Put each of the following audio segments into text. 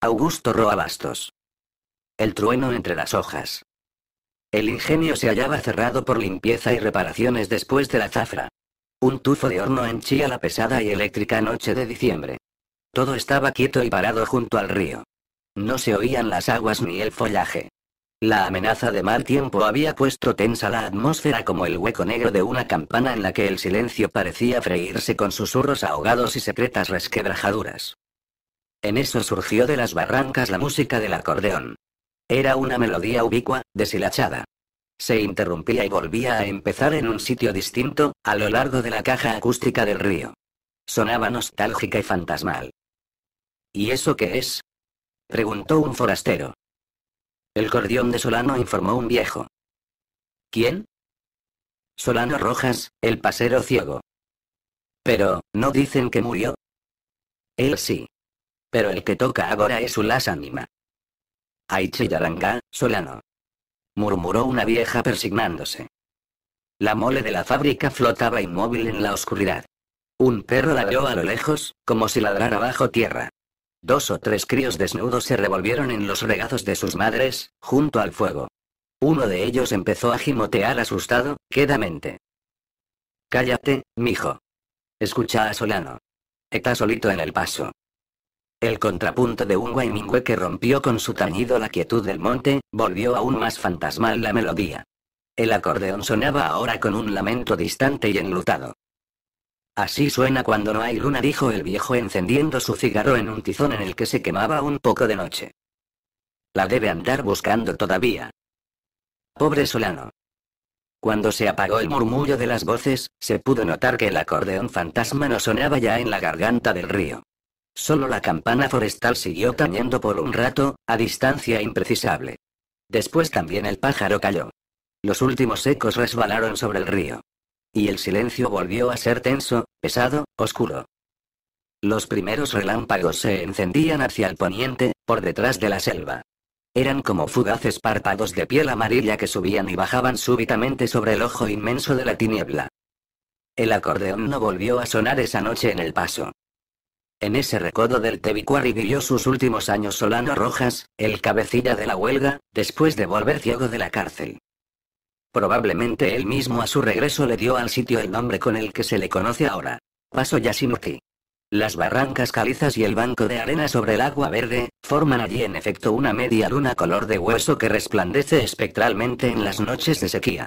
Augusto Roa Bastos. El trueno entre las hojas. El ingenio se hallaba cerrado por limpieza y reparaciones después de la zafra. Un tufo de horno enchía la pesada y eléctrica noche de diciembre. Todo estaba quieto y parado junto al río. No se oían las aguas ni el follaje. La amenaza de mal tiempo había puesto tensa la atmósfera como el hueco negro de una campana en la que el silencio parecía freírse con susurros ahogados y secretas resquebrajaduras. En eso surgió de las barrancas la música del acordeón. Era una melodía ubicua, deshilachada. Se interrumpía y volvía a empezar en un sitio distinto, a lo largo de la caja acústica del río. Sonaba nostálgica y fantasmal. ¿Y eso qué es? preguntó un forastero. El cordión de Solano informó un viejo. ¿Quién? Solano Rojas, el pasero ciego. Pero, ¿no dicen que murió? Él sí pero el que toca ahora es Ulas Anima. Aichillaranga, Solano. Murmuró una vieja persignándose. La mole de la fábrica flotaba inmóvil en la oscuridad. Un perro ladró a lo lejos, como si ladrara bajo tierra. Dos o tres críos desnudos se revolvieron en los regazos de sus madres, junto al fuego. Uno de ellos empezó a gimotear asustado, quedamente. Cállate, mijo. Escucha a Solano. Está solito en el paso. El contrapunto de un Guaimingüe que rompió con su tañido la quietud del monte, volvió aún más fantasmal la melodía. El acordeón sonaba ahora con un lamento distante y enlutado. Así suena cuando no hay luna, dijo el viejo encendiendo su cigarro en un tizón en el que se quemaba un poco de noche. La debe andar buscando todavía. Pobre Solano. Cuando se apagó el murmullo de las voces, se pudo notar que el acordeón fantasma no sonaba ya en la garganta del río. Solo la campana forestal siguió tañendo por un rato, a distancia imprecisable. Después también el pájaro cayó. Los últimos ecos resbalaron sobre el río. Y el silencio volvió a ser tenso, pesado, oscuro. Los primeros relámpagos se encendían hacia el poniente, por detrás de la selva. Eran como fugaces párpados de piel amarilla que subían y bajaban súbitamente sobre el ojo inmenso de la tiniebla. El acordeón no volvió a sonar esa noche en el paso. En ese recodo del Tebicuari vivió sus últimos años Solano Rojas, el cabecilla de la huelga, después de volver ciego de la cárcel. Probablemente él mismo a su regreso le dio al sitio el nombre con el que se le conoce ahora. Paso Yasimuti. Las barrancas calizas y el banco de arena sobre el agua verde, forman allí en efecto una media luna color de hueso que resplandece espectralmente en las noches de sequía.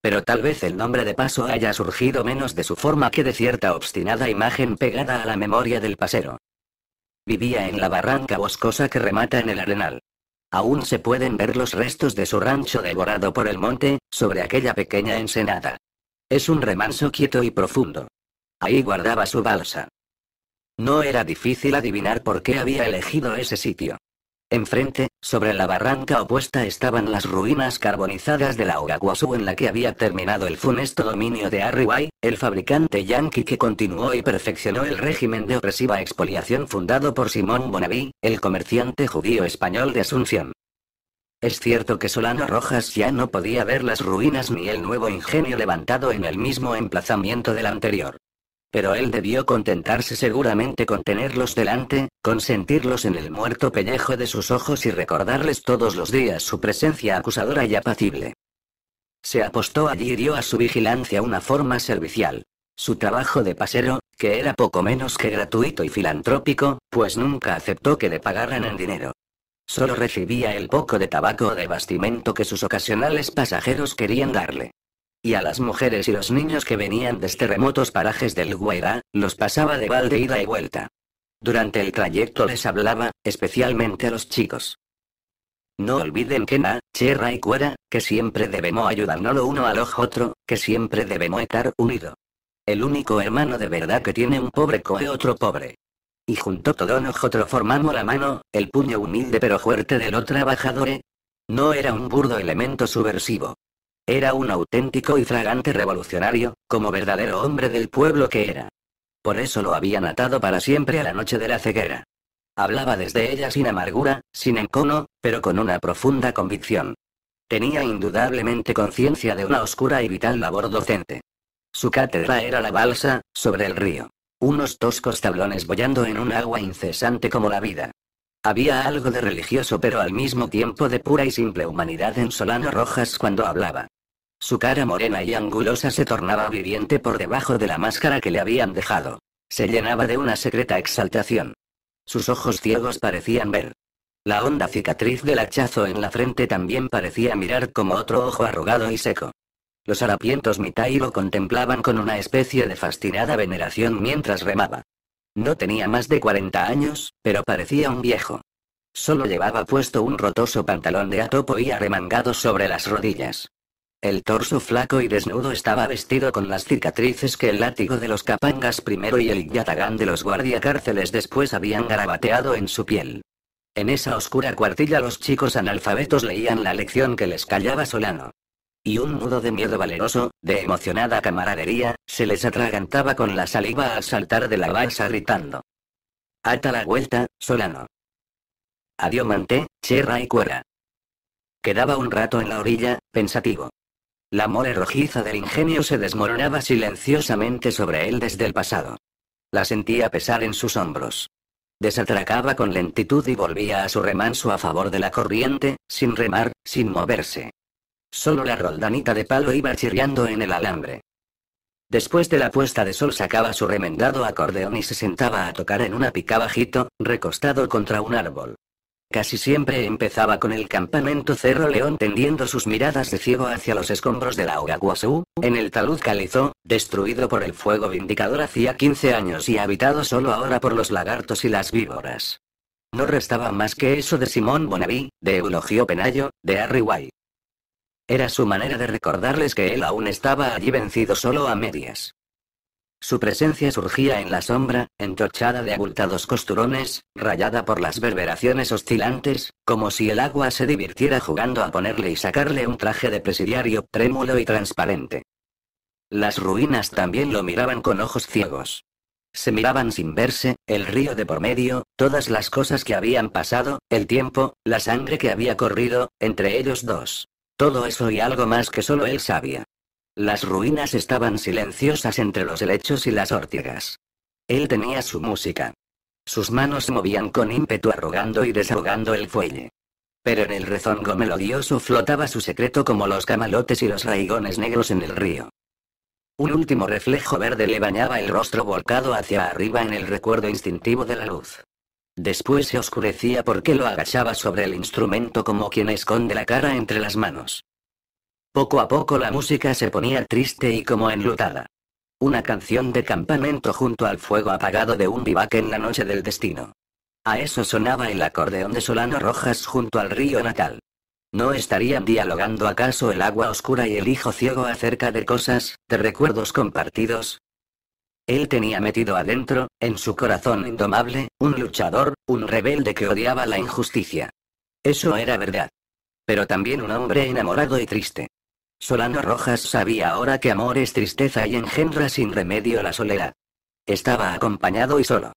Pero tal vez el nombre de paso haya surgido menos de su forma que de cierta obstinada imagen pegada a la memoria del pasero. Vivía en la barranca boscosa que remata en el arenal. Aún se pueden ver los restos de su rancho devorado por el monte, sobre aquella pequeña ensenada. Es un remanso quieto y profundo. Ahí guardaba su balsa. No era difícil adivinar por qué había elegido ese sitio. Enfrente, sobre la barranca opuesta estaban las ruinas carbonizadas de la Ogaguasu en la que había terminado el funesto dominio de Arriway, el fabricante yanqui que continuó y perfeccionó el régimen de opresiva expoliación fundado por Simón Bonaví, el comerciante judío español de Asunción. Es cierto que Solano Rojas ya no podía ver las ruinas ni el nuevo ingenio levantado en el mismo emplazamiento del anterior. Pero él debió contentarse seguramente con tenerlos delante, consentirlos en el muerto pellejo de sus ojos y recordarles todos los días su presencia acusadora y apacible. Se apostó allí y dio a su vigilancia una forma servicial. Su trabajo de pasero, que era poco menos que gratuito y filantrópico, pues nunca aceptó que le pagaran en dinero. Solo recibía el poco de tabaco o de bastimento que sus ocasionales pasajeros querían darle y a las mujeres y los niños que venían desde remotos parajes del Guairá, los pasaba de balde ida y vuelta. Durante el trayecto les hablaba, especialmente a los chicos. No olviden que na, cherra y cuera, que siempre debemos ayudarnos lo uno al ojo otro, que siempre debemos estar unidos. El único hermano de verdad que tiene un pobre coe otro pobre. Y junto todo nosotros formamos la mano, el puño humilde pero fuerte de los trabajadores. No era un burdo elemento subversivo, era un auténtico y fragante revolucionario, como verdadero hombre del pueblo que era. Por eso lo habían atado para siempre a la noche de la ceguera. Hablaba desde ella sin amargura, sin encono, pero con una profunda convicción. Tenía indudablemente conciencia de una oscura y vital labor docente. Su cátedra era la balsa, sobre el río. Unos toscos tablones bollando en un agua incesante como la vida. Había algo de religioso pero al mismo tiempo de pura y simple humanidad en Solano Rojas cuando hablaba. Su cara morena y angulosa se tornaba viviente por debajo de la máscara que le habían dejado. Se llenaba de una secreta exaltación. Sus ojos ciegos parecían ver. La honda cicatriz del hachazo en la frente también parecía mirar como otro ojo arrugado y seco. Los harapientos Mitai lo contemplaban con una especie de fascinada veneración mientras remaba. No tenía más de 40 años, pero parecía un viejo. Solo llevaba puesto un rotoso pantalón de atopo y arremangado sobre las rodillas. El torso flaco y desnudo estaba vestido con las cicatrices que el látigo de los capangas primero y el yatagán de los guardiacárceles después habían garabateado en su piel. En esa oscura cuartilla los chicos analfabetos leían la lección que les callaba Solano. Y un nudo de miedo valeroso, de emocionada camaradería, se les atragantaba con la saliva al saltar de la balsa gritando. Ata la vuelta, Solano. Manté, cherra y cuera. Quedaba un rato en la orilla, pensativo. La mole rojiza del ingenio se desmoronaba silenciosamente sobre él desde el pasado. La sentía pesar en sus hombros. Desatracaba con lentitud y volvía a su remanso a favor de la corriente, sin remar, sin moverse. Solo la roldanita de palo iba chirriando en el alambre. Después de la puesta de sol sacaba su remendado acordeón y se sentaba a tocar en una pica recostado contra un árbol. Casi siempre empezaba con el campamento Cerro León tendiendo sus miradas de ciego hacia los escombros de la Ogaguasú, en el talud Calizó, destruido por el fuego vindicador hacía 15 años y habitado solo ahora por los lagartos y las víboras. No restaba más que eso de Simón Bonaví, de Eulogio Penayo, de Harry White. Era su manera de recordarles que él aún estaba allí vencido solo a medias. Su presencia surgía en la sombra, entorchada de abultados costurones, rayada por las verberaciones oscilantes, como si el agua se divirtiera jugando a ponerle y sacarle un traje de presidiario trémulo y transparente. Las ruinas también lo miraban con ojos ciegos. Se miraban sin verse, el río de por medio, todas las cosas que habían pasado, el tiempo, la sangre que había corrido, entre ellos dos. Todo eso y algo más que solo él sabía. Las ruinas estaban silenciosas entre los helechos y las ortigas. Él tenía su música. Sus manos se movían con ímpetu arrogando y desahogando el fuelle. Pero en el rezongo melodioso flotaba su secreto como los camalotes y los raigones negros en el río. Un último reflejo verde le bañaba el rostro volcado hacia arriba en el recuerdo instintivo de la luz. Después se oscurecía porque lo agachaba sobre el instrumento como quien esconde la cara entre las manos. Poco a poco la música se ponía triste y como enlutada. Una canción de campamento junto al fuego apagado de un vivac en la noche del destino. A eso sonaba el acordeón de Solano Rojas junto al río natal. ¿No estarían dialogando acaso el agua oscura y el hijo ciego acerca de cosas, de recuerdos compartidos? Él tenía metido adentro, en su corazón indomable, un luchador, un rebelde que odiaba la injusticia. Eso era verdad. Pero también un hombre enamorado y triste. Solano Rojas sabía ahora que amor es tristeza y engendra sin remedio la soledad. Estaba acompañado y solo.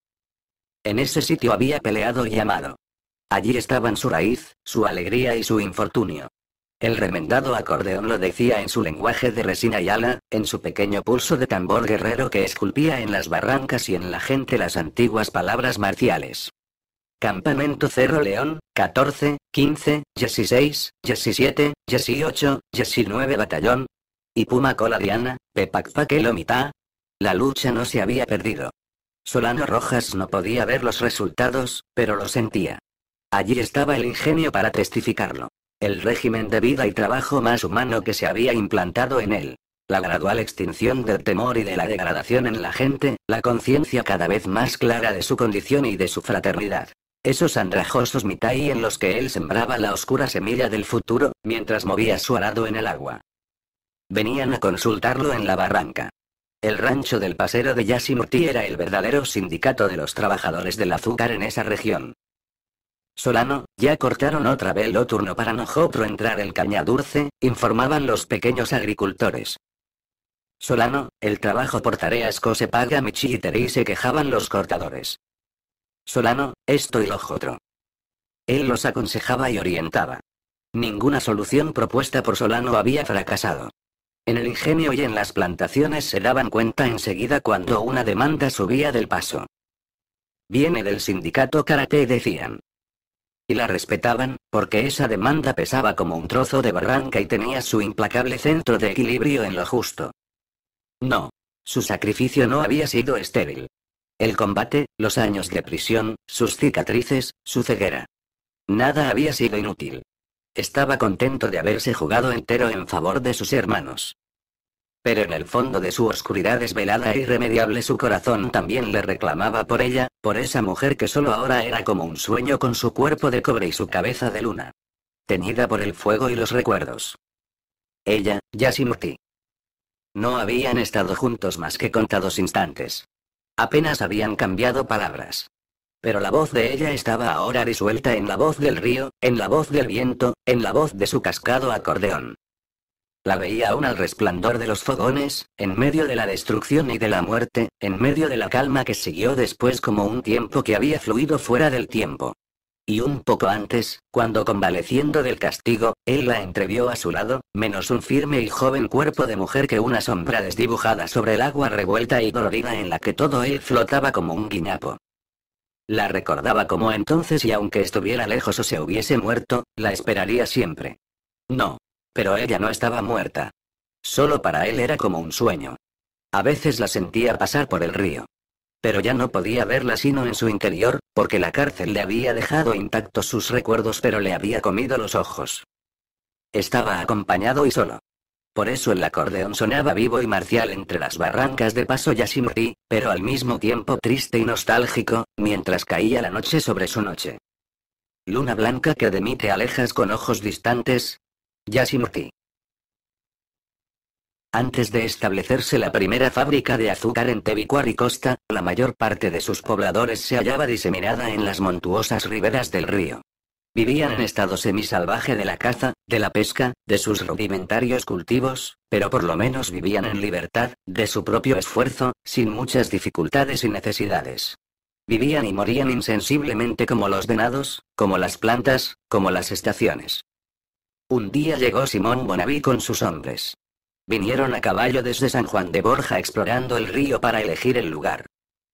En ese sitio había peleado y amado. Allí estaban su raíz, su alegría y su infortunio. El remendado acordeón lo decía en su lenguaje de resina y ala, en su pequeño pulso de tambor guerrero que esculpía en las barrancas y en la gente las antiguas palabras marciales. Campamento Cerro León, 14, 15, 16, 17, 18, 19 Batallón. Y Puma Cola Diana, Pepacpaquelo Lomita La lucha no se había perdido. Solano Rojas no podía ver los resultados, pero lo sentía. Allí estaba el ingenio para testificarlo. El régimen de vida y trabajo más humano que se había implantado en él. La gradual extinción del temor y de la degradación en la gente, la conciencia cada vez más clara de su condición y de su fraternidad esos andrajosos mitai en los que él sembraba la oscura semilla del futuro, mientras movía su arado en el agua. Venían a consultarlo en la barranca. El rancho del pasero de Yasimurti era el verdadero sindicato de los trabajadores del azúcar en esa región. Solano, ya cortaron otra vez lo turno para nosotros entrar el caña dulce, informaban los pequeños agricultores. Solano, el trabajo por tareas cose se paga y se quejaban los cortadores. Solano, esto y lo otro. Él los aconsejaba y orientaba. Ninguna solución propuesta por Solano había fracasado. En el ingenio y en las plantaciones se daban cuenta enseguida cuando una demanda subía del paso. Viene del sindicato karate, decían. Y la respetaban, porque esa demanda pesaba como un trozo de barranca y tenía su implacable centro de equilibrio en lo justo. No. Su sacrificio no había sido estéril. El combate, los años de prisión, sus cicatrices, su ceguera. Nada había sido inútil. Estaba contento de haberse jugado entero en favor de sus hermanos. Pero en el fondo de su oscuridad desvelada e irremediable su corazón también le reclamaba por ella, por esa mujer que solo ahora era como un sueño con su cuerpo de cobre y su cabeza de luna. Teñida por el fuego y los recuerdos. Ella, Yasimuti. No habían estado juntos más que contados instantes. Apenas habían cambiado palabras. Pero la voz de ella estaba ahora disuelta en la voz del río, en la voz del viento, en la voz de su cascado acordeón. La veía aún al resplandor de los fogones, en medio de la destrucción y de la muerte, en medio de la calma que siguió después como un tiempo que había fluido fuera del tiempo y un poco antes, cuando convaleciendo del castigo, él la entrevió a su lado, menos un firme y joven cuerpo de mujer que una sombra desdibujada sobre el agua revuelta y dolorida en la que todo él flotaba como un guiñapo. La recordaba como entonces y aunque estuviera lejos o se hubiese muerto, la esperaría siempre. No. Pero ella no estaba muerta. Solo para él era como un sueño. A veces la sentía pasar por el río pero ya no podía verla sino en su interior, porque la cárcel le había dejado intactos sus recuerdos pero le había comido los ojos. Estaba acompañado y solo. Por eso el acordeón sonaba vivo y marcial entre las barrancas de Paso Yasimri, pero al mismo tiempo triste y nostálgico, mientras caía la noche sobre su noche. Luna blanca que demite alejas con ojos distantes. Yasimri. Antes de establecerse la primera fábrica de azúcar en Tebicuar y Costa, la mayor parte de sus pobladores se hallaba diseminada en las montuosas riberas del río. Vivían en estado semisalvaje de la caza, de la pesca, de sus rudimentarios cultivos, pero por lo menos vivían en libertad, de su propio esfuerzo, sin muchas dificultades y necesidades. Vivían y morían insensiblemente como los venados, como las plantas, como las estaciones. Un día llegó Simón Bonaví con sus hombres. Vinieron a caballo desde San Juan de Borja explorando el río para elegir el lugar.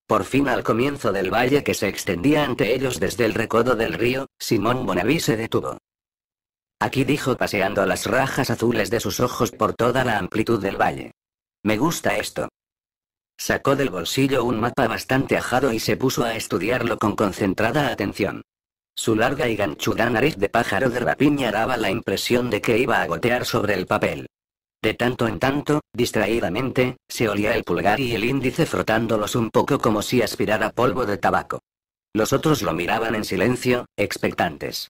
Por fin al comienzo del valle que se extendía ante ellos desde el recodo del río, Simón Bonaví se detuvo. Aquí dijo paseando las rajas azules de sus ojos por toda la amplitud del valle. Me gusta esto. Sacó del bolsillo un mapa bastante ajado y se puso a estudiarlo con concentrada atención. Su larga y ganchuda nariz de pájaro de rapiña daba la impresión de que iba a gotear sobre el papel. De tanto en tanto, distraídamente, se olía el pulgar y el índice frotándolos un poco como si aspirara polvo de tabaco. Los otros lo miraban en silencio, expectantes.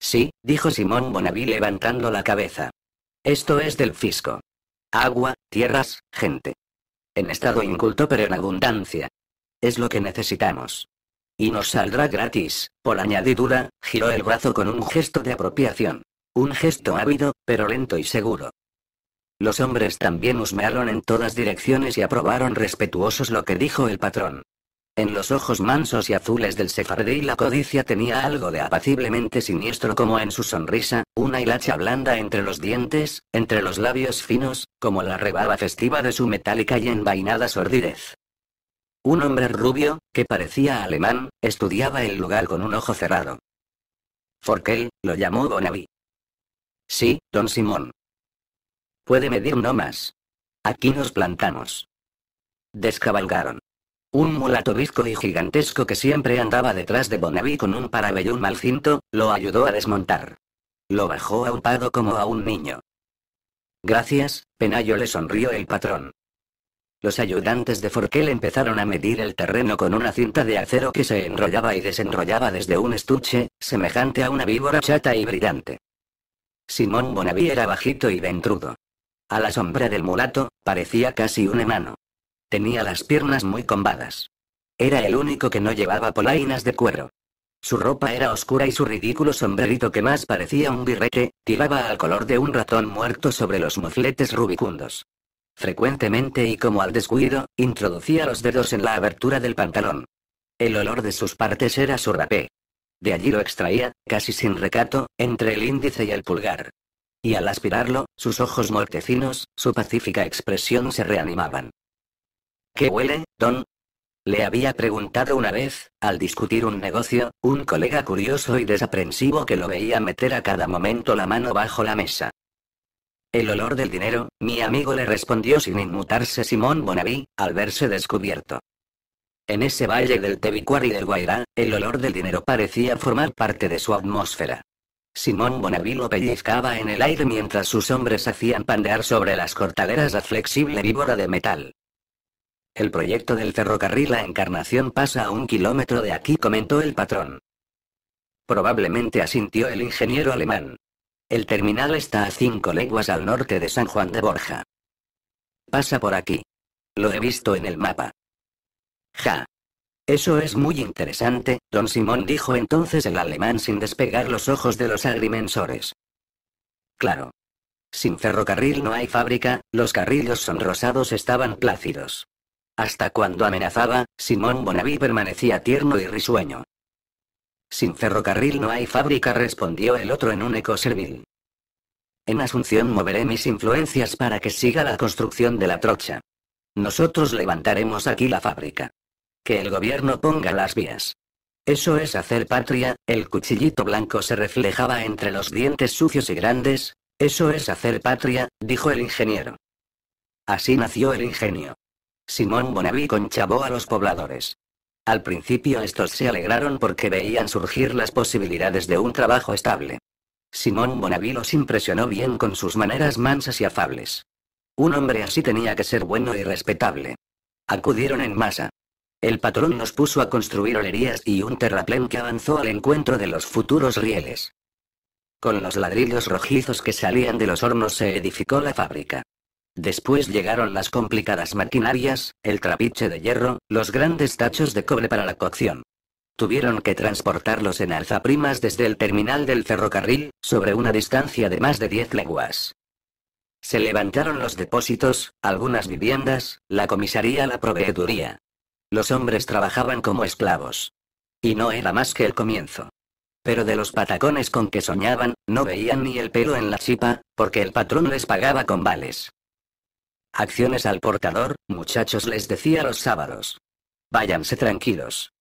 Sí, dijo Simón Bonaví levantando la cabeza. Esto es del fisco. Agua, tierras, gente. En estado inculto pero en abundancia. Es lo que necesitamos. Y nos saldrá gratis, por añadidura, giró el brazo con un gesto de apropiación. Un gesto ávido, pero lento y seguro. Los hombres también husmearon en todas direcciones y aprobaron respetuosos lo que dijo el patrón. En los ojos mansos y azules del sefardí la codicia tenía algo de apaciblemente siniestro como en su sonrisa, una hilacha blanda entre los dientes, entre los labios finos, como la rebaba festiva de su metálica y envainada sordidez. Un hombre rubio, que parecía alemán, estudiaba el lugar con un ojo cerrado. Forkel, lo llamó Bonaví. Sí, don Simón. Puede medir no más. Aquí nos plantamos. Descabalgaron. Un mulato bizco y gigantesco que siempre andaba detrás de Bonaví con un parabellón mal cinto, lo ayudó a desmontar. Lo bajó a un pado como a un niño. Gracias, Penayo le sonrió el patrón. Los ayudantes de Forquel empezaron a medir el terreno con una cinta de acero que se enrollaba y desenrollaba desde un estuche, semejante a una víbora chata y brillante. Simón Bonaví era bajito y ventrudo. A la sombra del mulato, parecía casi un enano. Tenía las piernas muy combadas. Era el único que no llevaba polainas de cuero. Su ropa era oscura y su ridículo sombrerito que más parecía un birrete, tiraba al color de un ratón muerto sobre los mofletes rubicundos. Frecuentemente y como al descuido, introducía los dedos en la abertura del pantalón. El olor de sus partes era su rapé. De allí lo extraía, casi sin recato, entre el índice y el pulgar y al aspirarlo, sus ojos mortecinos, su pacífica expresión se reanimaban. ¿Qué huele, Don? Le había preguntado una vez, al discutir un negocio, un colega curioso y desaprensivo que lo veía meter a cada momento la mano bajo la mesa. El olor del dinero, mi amigo le respondió sin inmutarse Simón Bonaví, al verse descubierto. En ese valle del Tebicuar y del Guairá, el olor del dinero parecía formar parte de su atmósfera. Simón Bonaví pellizcaba en el aire mientras sus hombres hacían pandear sobre las cortaderas a flexible víbora de metal. El proyecto del ferrocarril La Encarnación pasa a un kilómetro de aquí, comentó el patrón. Probablemente asintió el ingeniero alemán. El terminal está a cinco leguas al norte de San Juan de Borja. Pasa por aquí. Lo he visto en el mapa. Ja. Eso es muy interesante, don Simón dijo entonces el alemán sin despegar los ojos de los agrimensores. Claro. Sin ferrocarril no hay fábrica, los carrillos sonrosados estaban plácidos. Hasta cuando amenazaba, Simón Bonaví permanecía tierno y risueño. Sin ferrocarril no hay fábrica, respondió el otro en un eco servil. En Asunción moveré mis influencias para que siga la construcción de la trocha. Nosotros levantaremos aquí la fábrica que el gobierno ponga las vías. Eso es hacer patria, el cuchillito blanco se reflejaba entre los dientes sucios y grandes, eso es hacer patria, dijo el ingeniero. Así nació el ingenio. Simón Bonaví conchabó a los pobladores. Al principio estos se alegraron porque veían surgir las posibilidades de un trabajo estable. Simón Bonaví los impresionó bien con sus maneras mansas y afables. Un hombre así tenía que ser bueno y respetable. Acudieron en masa. El patrón nos puso a construir olerías y un terraplén que avanzó al encuentro de los futuros rieles. Con los ladrillos rojizos que salían de los hornos se edificó la fábrica. Después llegaron las complicadas maquinarias, el trapiche de hierro, los grandes tachos de cobre para la cocción. Tuvieron que transportarlos en alzaprimas desde el terminal del ferrocarril, sobre una distancia de más de 10 leguas. Se levantaron los depósitos, algunas viviendas, la comisaría, la proveeduría, los hombres trabajaban como esclavos. Y no era más que el comienzo. Pero de los patacones con que soñaban, no veían ni el pelo en la chipa, porque el patrón les pagaba con vales. Acciones al portador, muchachos les decía los sábados. Váyanse tranquilos.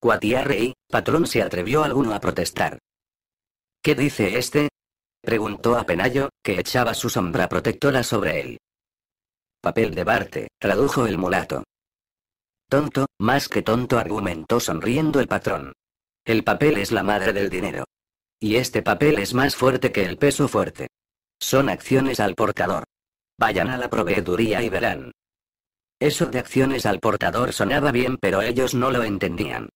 Cuatía patrón se atrevió alguno a protestar. ¿Qué dice este? Preguntó a Penayo, que echaba su sombra protectora sobre él. Papel de Barte, tradujo el mulato. Tonto, más que tonto, argumentó sonriendo el patrón. El papel es la madre del dinero. Y este papel es más fuerte que el peso fuerte. Son acciones al portador. Vayan a la proveeduría y verán. Eso de acciones al portador sonaba bien, pero ellos no lo entendían.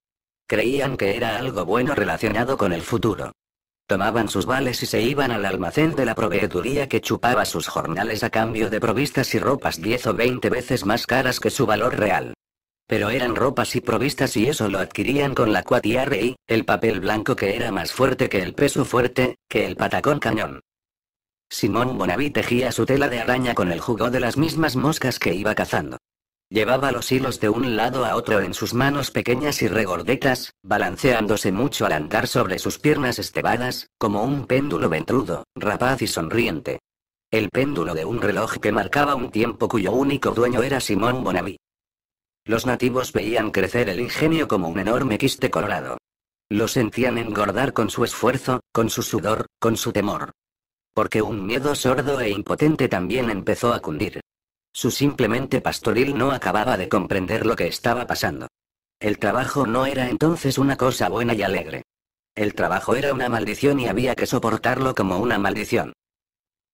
Creían que era algo bueno relacionado con el futuro. Tomaban sus vales y se iban al almacén de la proveeduría que chupaba sus jornales a cambio de provistas y ropas 10 o 20 veces más caras que su valor real. Pero eran ropas y provistas y eso lo adquirían con la cuatia rey, el papel blanco que era más fuerte que el peso fuerte, que el patacón cañón. Simón Bonaví tejía su tela de araña con el jugo de las mismas moscas que iba cazando. Llevaba los hilos de un lado a otro en sus manos pequeñas y regordetas, balanceándose mucho al andar sobre sus piernas estebadas, como un péndulo ventrudo, rapaz y sonriente. El péndulo de un reloj que marcaba un tiempo cuyo único dueño era Simón Bonaví. Los nativos veían crecer el ingenio como un enorme quiste colorado. Lo sentían engordar con su esfuerzo, con su sudor, con su temor. Porque un miedo sordo e impotente también empezó a cundir. Su simplemente pastoril no acababa de comprender lo que estaba pasando. El trabajo no era entonces una cosa buena y alegre. El trabajo era una maldición y había que soportarlo como una maldición.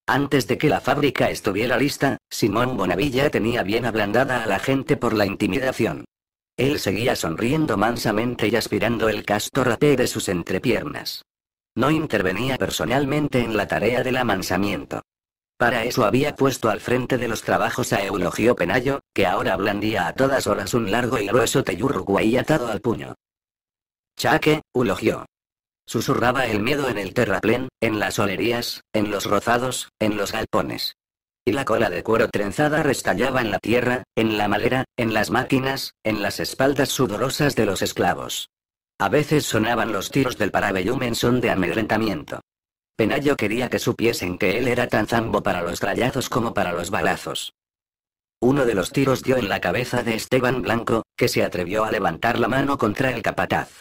Antes de que la fábrica estuviera lista, Simón Bonavilla tenía bien ablandada a la gente por la intimidación. Él seguía sonriendo mansamente y aspirando el casto de sus entrepiernas. No intervenía personalmente en la tarea del amansamiento. Para eso había puesto al frente de los trabajos a Eulogio Penayo, que ahora blandía a todas horas un largo y grueso y atado al puño. Chaque, Eulogio, Susurraba el miedo en el terraplén, en las olerías, en los rozados, en los galpones. Y la cola de cuero trenzada restallaba en la tierra, en la madera, en las máquinas, en las espaldas sudorosas de los esclavos. A veces sonaban los tiros del parabellum en son de amedrentamiento. Penayo quería que supiesen que él era tan zambo para los trayados como para los balazos. Uno de los tiros dio en la cabeza de Esteban Blanco, que se atrevió a levantar la mano contra el capataz.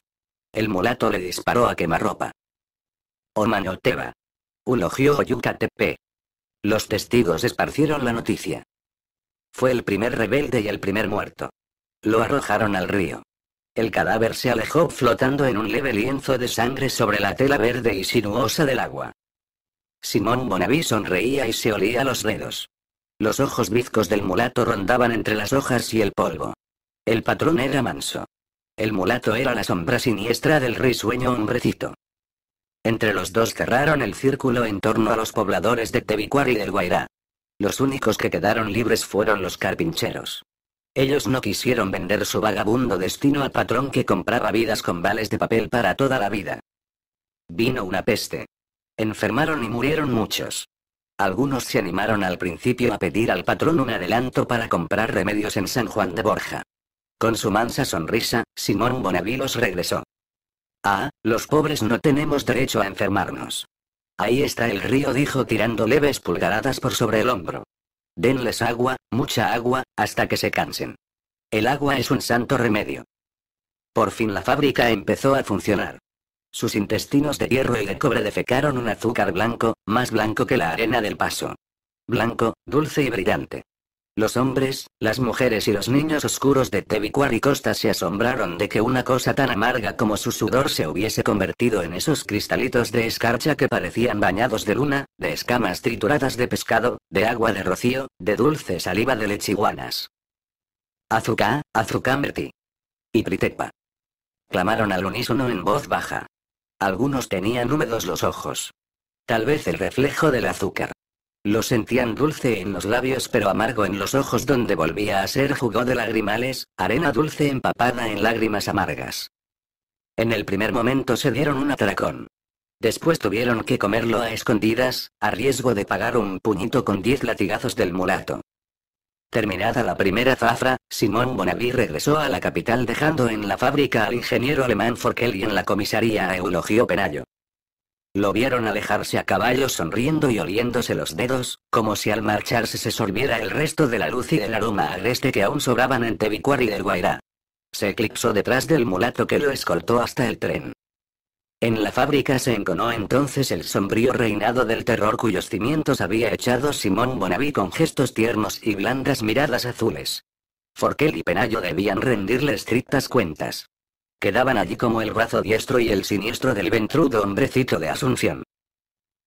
El mulato le disparó a quemarropa. Teba. ulogió Yucatepe. Los testigos esparcieron la noticia. Fue el primer rebelde y el primer muerto. Lo arrojaron al río. El cadáver se alejó flotando en un leve lienzo de sangre sobre la tela verde y sinuosa del agua. Simón Bonaví sonreía y se olía los dedos. Los ojos bizcos del mulato rondaban entre las hojas y el polvo. El patrón era manso. El mulato era la sombra siniestra del risueño hombrecito. Entre los dos cerraron el círculo en torno a los pobladores de Tebicuar y del Guairá. Los únicos que quedaron libres fueron los carpincheros. Ellos no quisieron vender su vagabundo destino al patrón que compraba vidas con vales de papel para toda la vida. Vino una peste. Enfermaron y murieron muchos. Algunos se animaron al principio a pedir al patrón un adelanto para comprar remedios en San Juan de Borja. Con su mansa sonrisa, Simón Bonavilos regresó. Ah, los pobres no tenemos derecho a enfermarnos. Ahí está el río, dijo tirando leves pulgaradas por sobre el hombro. Denles agua, mucha agua, hasta que se cansen. El agua es un santo remedio. Por fin la fábrica empezó a funcionar. Sus intestinos de hierro y de cobre defecaron un azúcar blanco, más blanco que la arena del paso. Blanco, dulce y brillante. Los hombres, las mujeres y los niños oscuros de Tebicuar y Costa se asombraron de que una cosa tan amarga como su sudor se hubiese convertido en esos cristalitos de escarcha que parecían bañados de luna, de escamas trituradas de pescado, de agua de rocío, de dulce saliva de lechiguanas. azúcar, merti. Y Pritepa. Clamaron al unísono en voz baja. Algunos tenían húmedos los ojos. Tal vez el reflejo del azúcar. Lo sentían dulce en los labios pero amargo en los ojos donde volvía a ser jugo de lagrimales, arena dulce empapada en lágrimas amargas. En el primer momento se dieron un atracón. Después tuvieron que comerlo a escondidas, a riesgo de pagar un puñito con diez latigazos del mulato. Terminada la primera zafra, Simón Bonaví regresó a la capital dejando en la fábrica al ingeniero alemán Forkel y en la comisaría a Eulogio Penayo. Lo vieron alejarse a caballo sonriendo y oliéndose los dedos, como si al marcharse se sorbiera el resto de la luz y del aroma agreste que aún sobraban en Tebicuar y del Guairá. Se eclipsó detrás del mulato que lo escoltó hasta el tren. En la fábrica se enconó entonces el sombrío reinado del terror cuyos cimientos había echado Simón Bonaví con gestos tiernos y blandas miradas azules. Forquel y Penayo debían rendirle estrictas cuentas. Quedaban allí como el brazo diestro y el siniestro del ventrudo hombrecito de Asunción.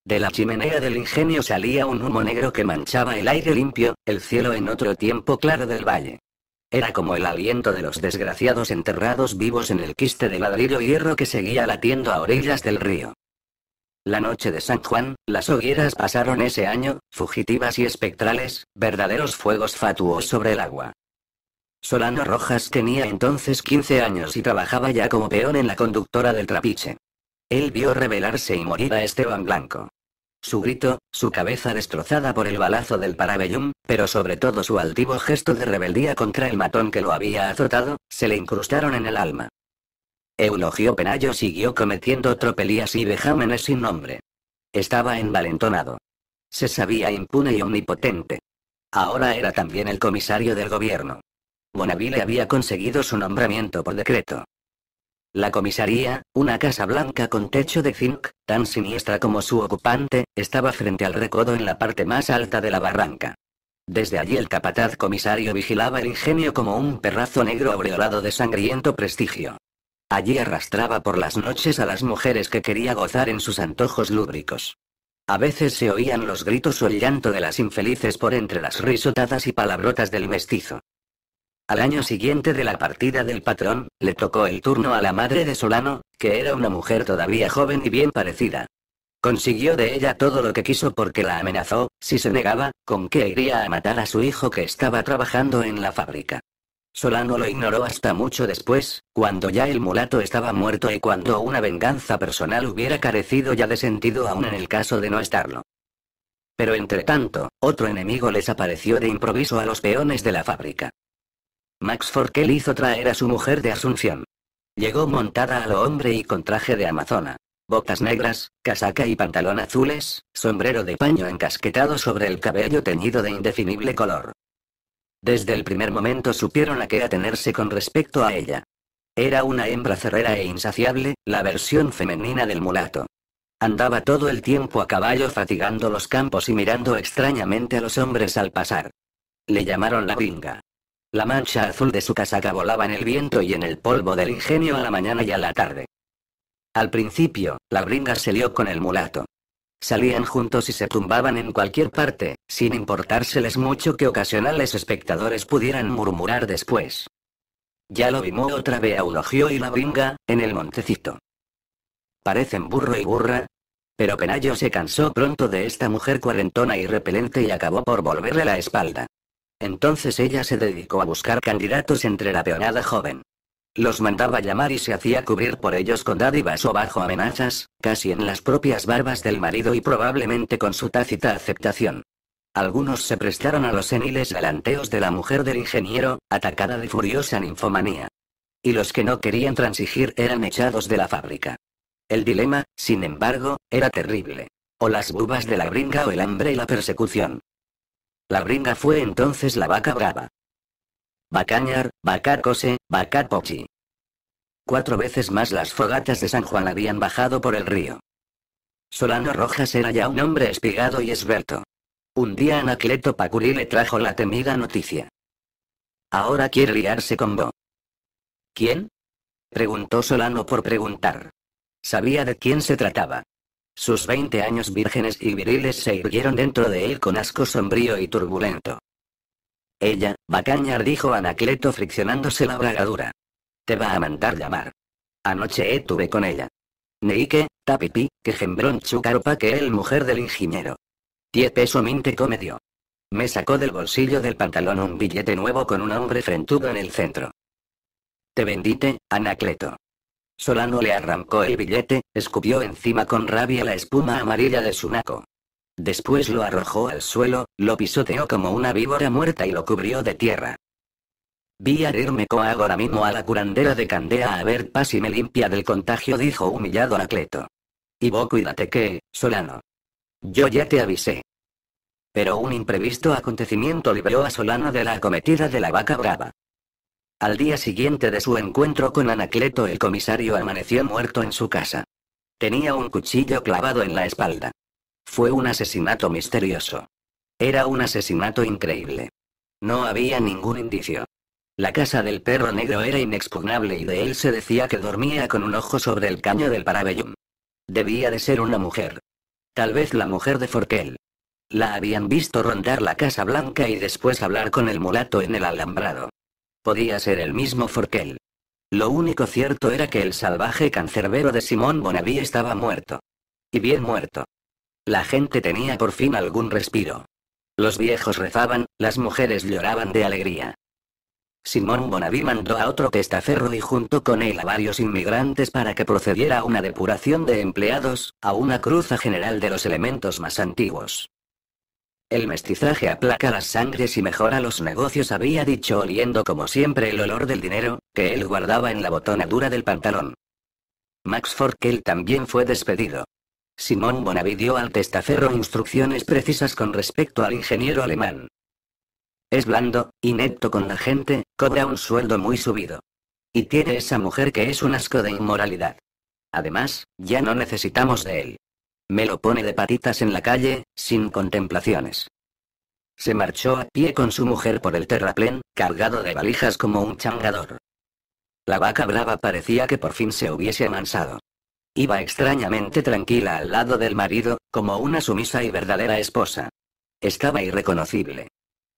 De la chimenea del ingenio salía un humo negro que manchaba el aire limpio, el cielo en otro tiempo claro del valle. Era como el aliento de los desgraciados enterrados vivos en el quiste de ladrillo hierro que seguía latiendo a orillas del río. La noche de San Juan, las hogueras pasaron ese año, fugitivas y espectrales, verdaderos fuegos fatuos sobre el agua. Solano Rojas tenía entonces 15 años y trabajaba ya como peón en la conductora del trapiche. Él vio rebelarse y morir a Esteban Blanco. Su grito, su cabeza destrozada por el balazo del parabellum, pero sobre todo su altivo gesto de rebeldía contra el matón que lo había azotado, se le incrustaron en el alma. Eulogio Penayo siguió cometiendo tropelías y vejámenes sin nombre. Estaba envalentonado. Se sabía impune y omnipotente. Ahora era también el comisario del gobierno. Bonaville había conseguido su nombramiento por decreto. La comisaría, una casa blanca con techo de zinc, tan siniestra como su ocupante, estaba frente al recodo en la parte más alta de la barranca. Desde allí el capataz comisario vigilaba el ingenio como un perrazo negro aureolado de sangriento prestigio. Allí arrastraba por las noches a las mujeres que quería gozar en sus antojos lúbricos. A veces se oían los gritos o el llanto de las infelices por entre las risotadas y palabrotas del mestizo. Al año siguiente de la partida del patrón, le tocó el turno a la madre de Solano, que era una mujer todavía joven y bien parecida. Consiguió de ella todo lo que quiso porque la amenazó, si se negaba, con que iría a matar a su hijo que estaba trabajando en la fábrica. Solano lo ignoró hasta mucho después, cuando ya el mulato estaba muerto y cuando una venganza personal hubiera carecido ya de sentido aún en el caso de no estarlo. Pero entre tanto, otro enemigo les apareció de improviso a los peones de la fábrica. Max Forkel hizo traer a su mujer de Asunción. Llegó montada a lo hombre y con traje de amazona. Botas negras, casaca y pantalón azules, sombrero de paño encasquetado sobre el cabello teñido de indefinible color. Desde el primer momento supieron a qué atenerse con respecto a ella. Era una hembra cerrera e insaciable, la versión femenina del mulato. Andaba todo el tiempo a caballo fatigando los campos y mirando extrañamente a los hombres al pasar. Le llamaron la gringa. La mancha azul de su casaca volaba en el viento y en el polvo del ingenio a la mañana y a la tarde. Al principio, la bringa se lió con el mulato. Salían juntos y se tumbaban en cualquier parte, sin importárseles mucho que ocasionales espectadores pudieran murmurar después. Ya lo vimos otra vez a Eulogio y la bringa, en el montecito. Parecen burro y burra. Pero Penayo se cansó pronto de esta mujer cuarentona y repelente y acabó por volverle la espalda. Entonces ella se dedicó a buscar candidatos entre la peonada joven. Los mandaba llamar y se hacía cubrir por ellos con dádivas o bajo amenazas, casi en las propias barbas del marido y probablemente con su tácita aceptación. Algunos se prestaron a los seniles galanteos de la mujer del ingeniero, atacada de furiosa ninfomanía. Y los que no querían transigir eran echados de la fábrica. El dilema, sin embargo, era terrible. O las bubas de la gringa o el hambre y la persecución. La brinda fue entonces la vaca brava. Bacañar, Bacar Cose, Bacar Pochi. Cuatro veces más las fogatas de San Juan habían bajado por el río. Solano Rojas era ya un hombre espigado y esbelto. Un día Anacleto Pacurí le trajo la temida noticia. Ahora quiere liarse con Bo. ¿Quién? Preguntó Solano por preguntar. Sabía de quién se trataba. Sus veinte años vírgenes y viriles se irguieron dentro de él con asco sombrío y turbulento. Ella, Bacañar dijo Anacleto friccionándose la bragadura. Te va a mandar llamar. Anoche tuve con ella. Neike, Tapipi, que gembrón chucaropa que el mujer del ingeniero. Diez peso minte comedió. Me sacó del bolsillo del pantalón un billete nuevo con un hombre frentudo en el centro. Te bendite, Anacleto. Solano le arrancó el billete, escupió encima con rabia la espuma amarilla de su naco. Después lo arrojó al suelo, lo pisoteó como una víbora muerta y lo cubrió de tierra. Vi a irme ahora mismo a la curandera de Candea a ver paz y me limpia del contagio, dijo humillado Anacleto. Y vos cuídate que, Solano. Yo ya te avisé. Pero un imprevisto acontecimiento liberó a Solano de la acometida de la vaca brava. Al día siguiente de su encuentro con Anacleto el comisario amaneció muerto en su casa. Tenía un cuchillo clavado en la espalda. Fue un asesinato misterioso. Era un asesinato increíble. No había ningún indicio. La casa del perro negro era inexpugnable y de él se decía que dormía con un ojo sobre el caño del parabellum. Debía de ser una mujer. Tal vez la mujer de Forquel. La habían visto rondar la Casa Blanca y después hablar con el mulato en el alambrado. Podía ser el mismo Forquel. Lo único cierto era que el salvaje cancerbero de Simón Bonaví estaba muerto. Y bien muerto. La gente tenía por fin algún respiro. Los viejos rezaban, las mujeres lloraban de alegría. Simón Bonaví mandó a otro testaferro y junto con él a varios inmigrantes para que procediera a una depuración de empleados, a una cruza general de los elementos más antiguos. El mestizaje aplaca las sangres y mejora los negocios, había dicho oliendo como siempre el olor del dinero, que él guardaba en la botona dura del pantalón. Max Forkel también fue despedido. Simón Bonaví dio al testaferro instrucciones precisas con respecto al ingeniero alemán. Es blando, inepto con la gente, cobra un sueldo muy subido. Y tiene esa mujer que es un asco de inmoralidad. Además, ya no necesitamos de él. Me lo pone de patitas en la calle, sin contemplaciones. Se marchó a pie con su mujer por el terraplén, cargado de valijas como un changador. La vaca brava parecía que por fin se hubiese amansado. Iba extrañamente tranquila al lado del marido, como una sumisa y verdadera esposa. Estaba irreconocible.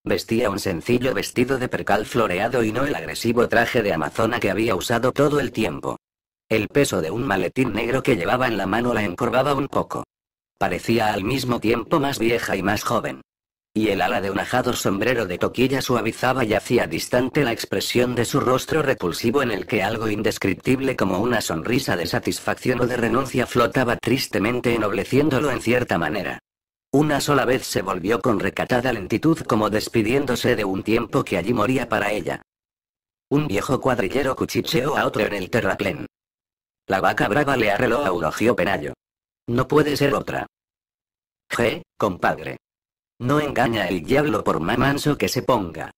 Vestía un sencillo vestido de percal floreado y no el agresivo traje de amazona que había usado todo el tiempo. El peso de un maletín negro que llevaba en la mano la encorvaba un poco. Parecía al mismo tiempo más vieja y más joven. Y el ala de un ajado sombrero de toquilla suavizaba y hacía distante la expresión de su rostro repulsivo en el que algo indescriptible como una sonrisa de satisfacción o de renuncia flotaba tristemente enobleciéndolo en cierta manera. Una sola vez se volvió con recatada lentitud como despidiéndose de un tiempo que allí moría para ella. Un viejo cuadrillero cuchicheó a otro en el terraplén. La vaca brava le arregló a Eulogio Penayo. No puede ser otra. Je, compadre. No engaña el diablo por más manso que se ponga.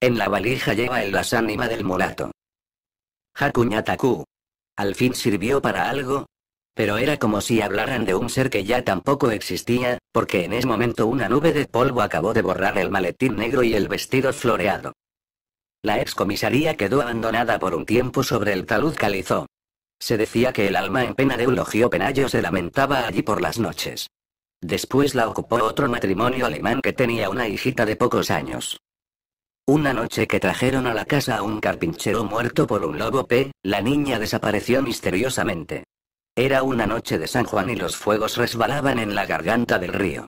En la valija lleva el ánima del mulato. Hakuñataku. Al fin sirvió para algo. Pero era como si hablaran de un ser que ya tampoco existía, porque en ese momento una nube de polvo acabó de borrar el maletín negro y el vestido floreado. La excomisaría quedó abandonada por un tiempo sobre el talud calizó. Se decía que el alma en pena de Eulogio Penayo se lamentaba allí por las noches. Después la ocupó otro matrimonio alemán que tenía una hijita de pocos años. Una noche que trajeron a la casa a un carpinchero muerto por un lobo P, la niña desapareció misteriosamente. Era una noche de San Juan y los fuegos resbalaban en la garganta del río.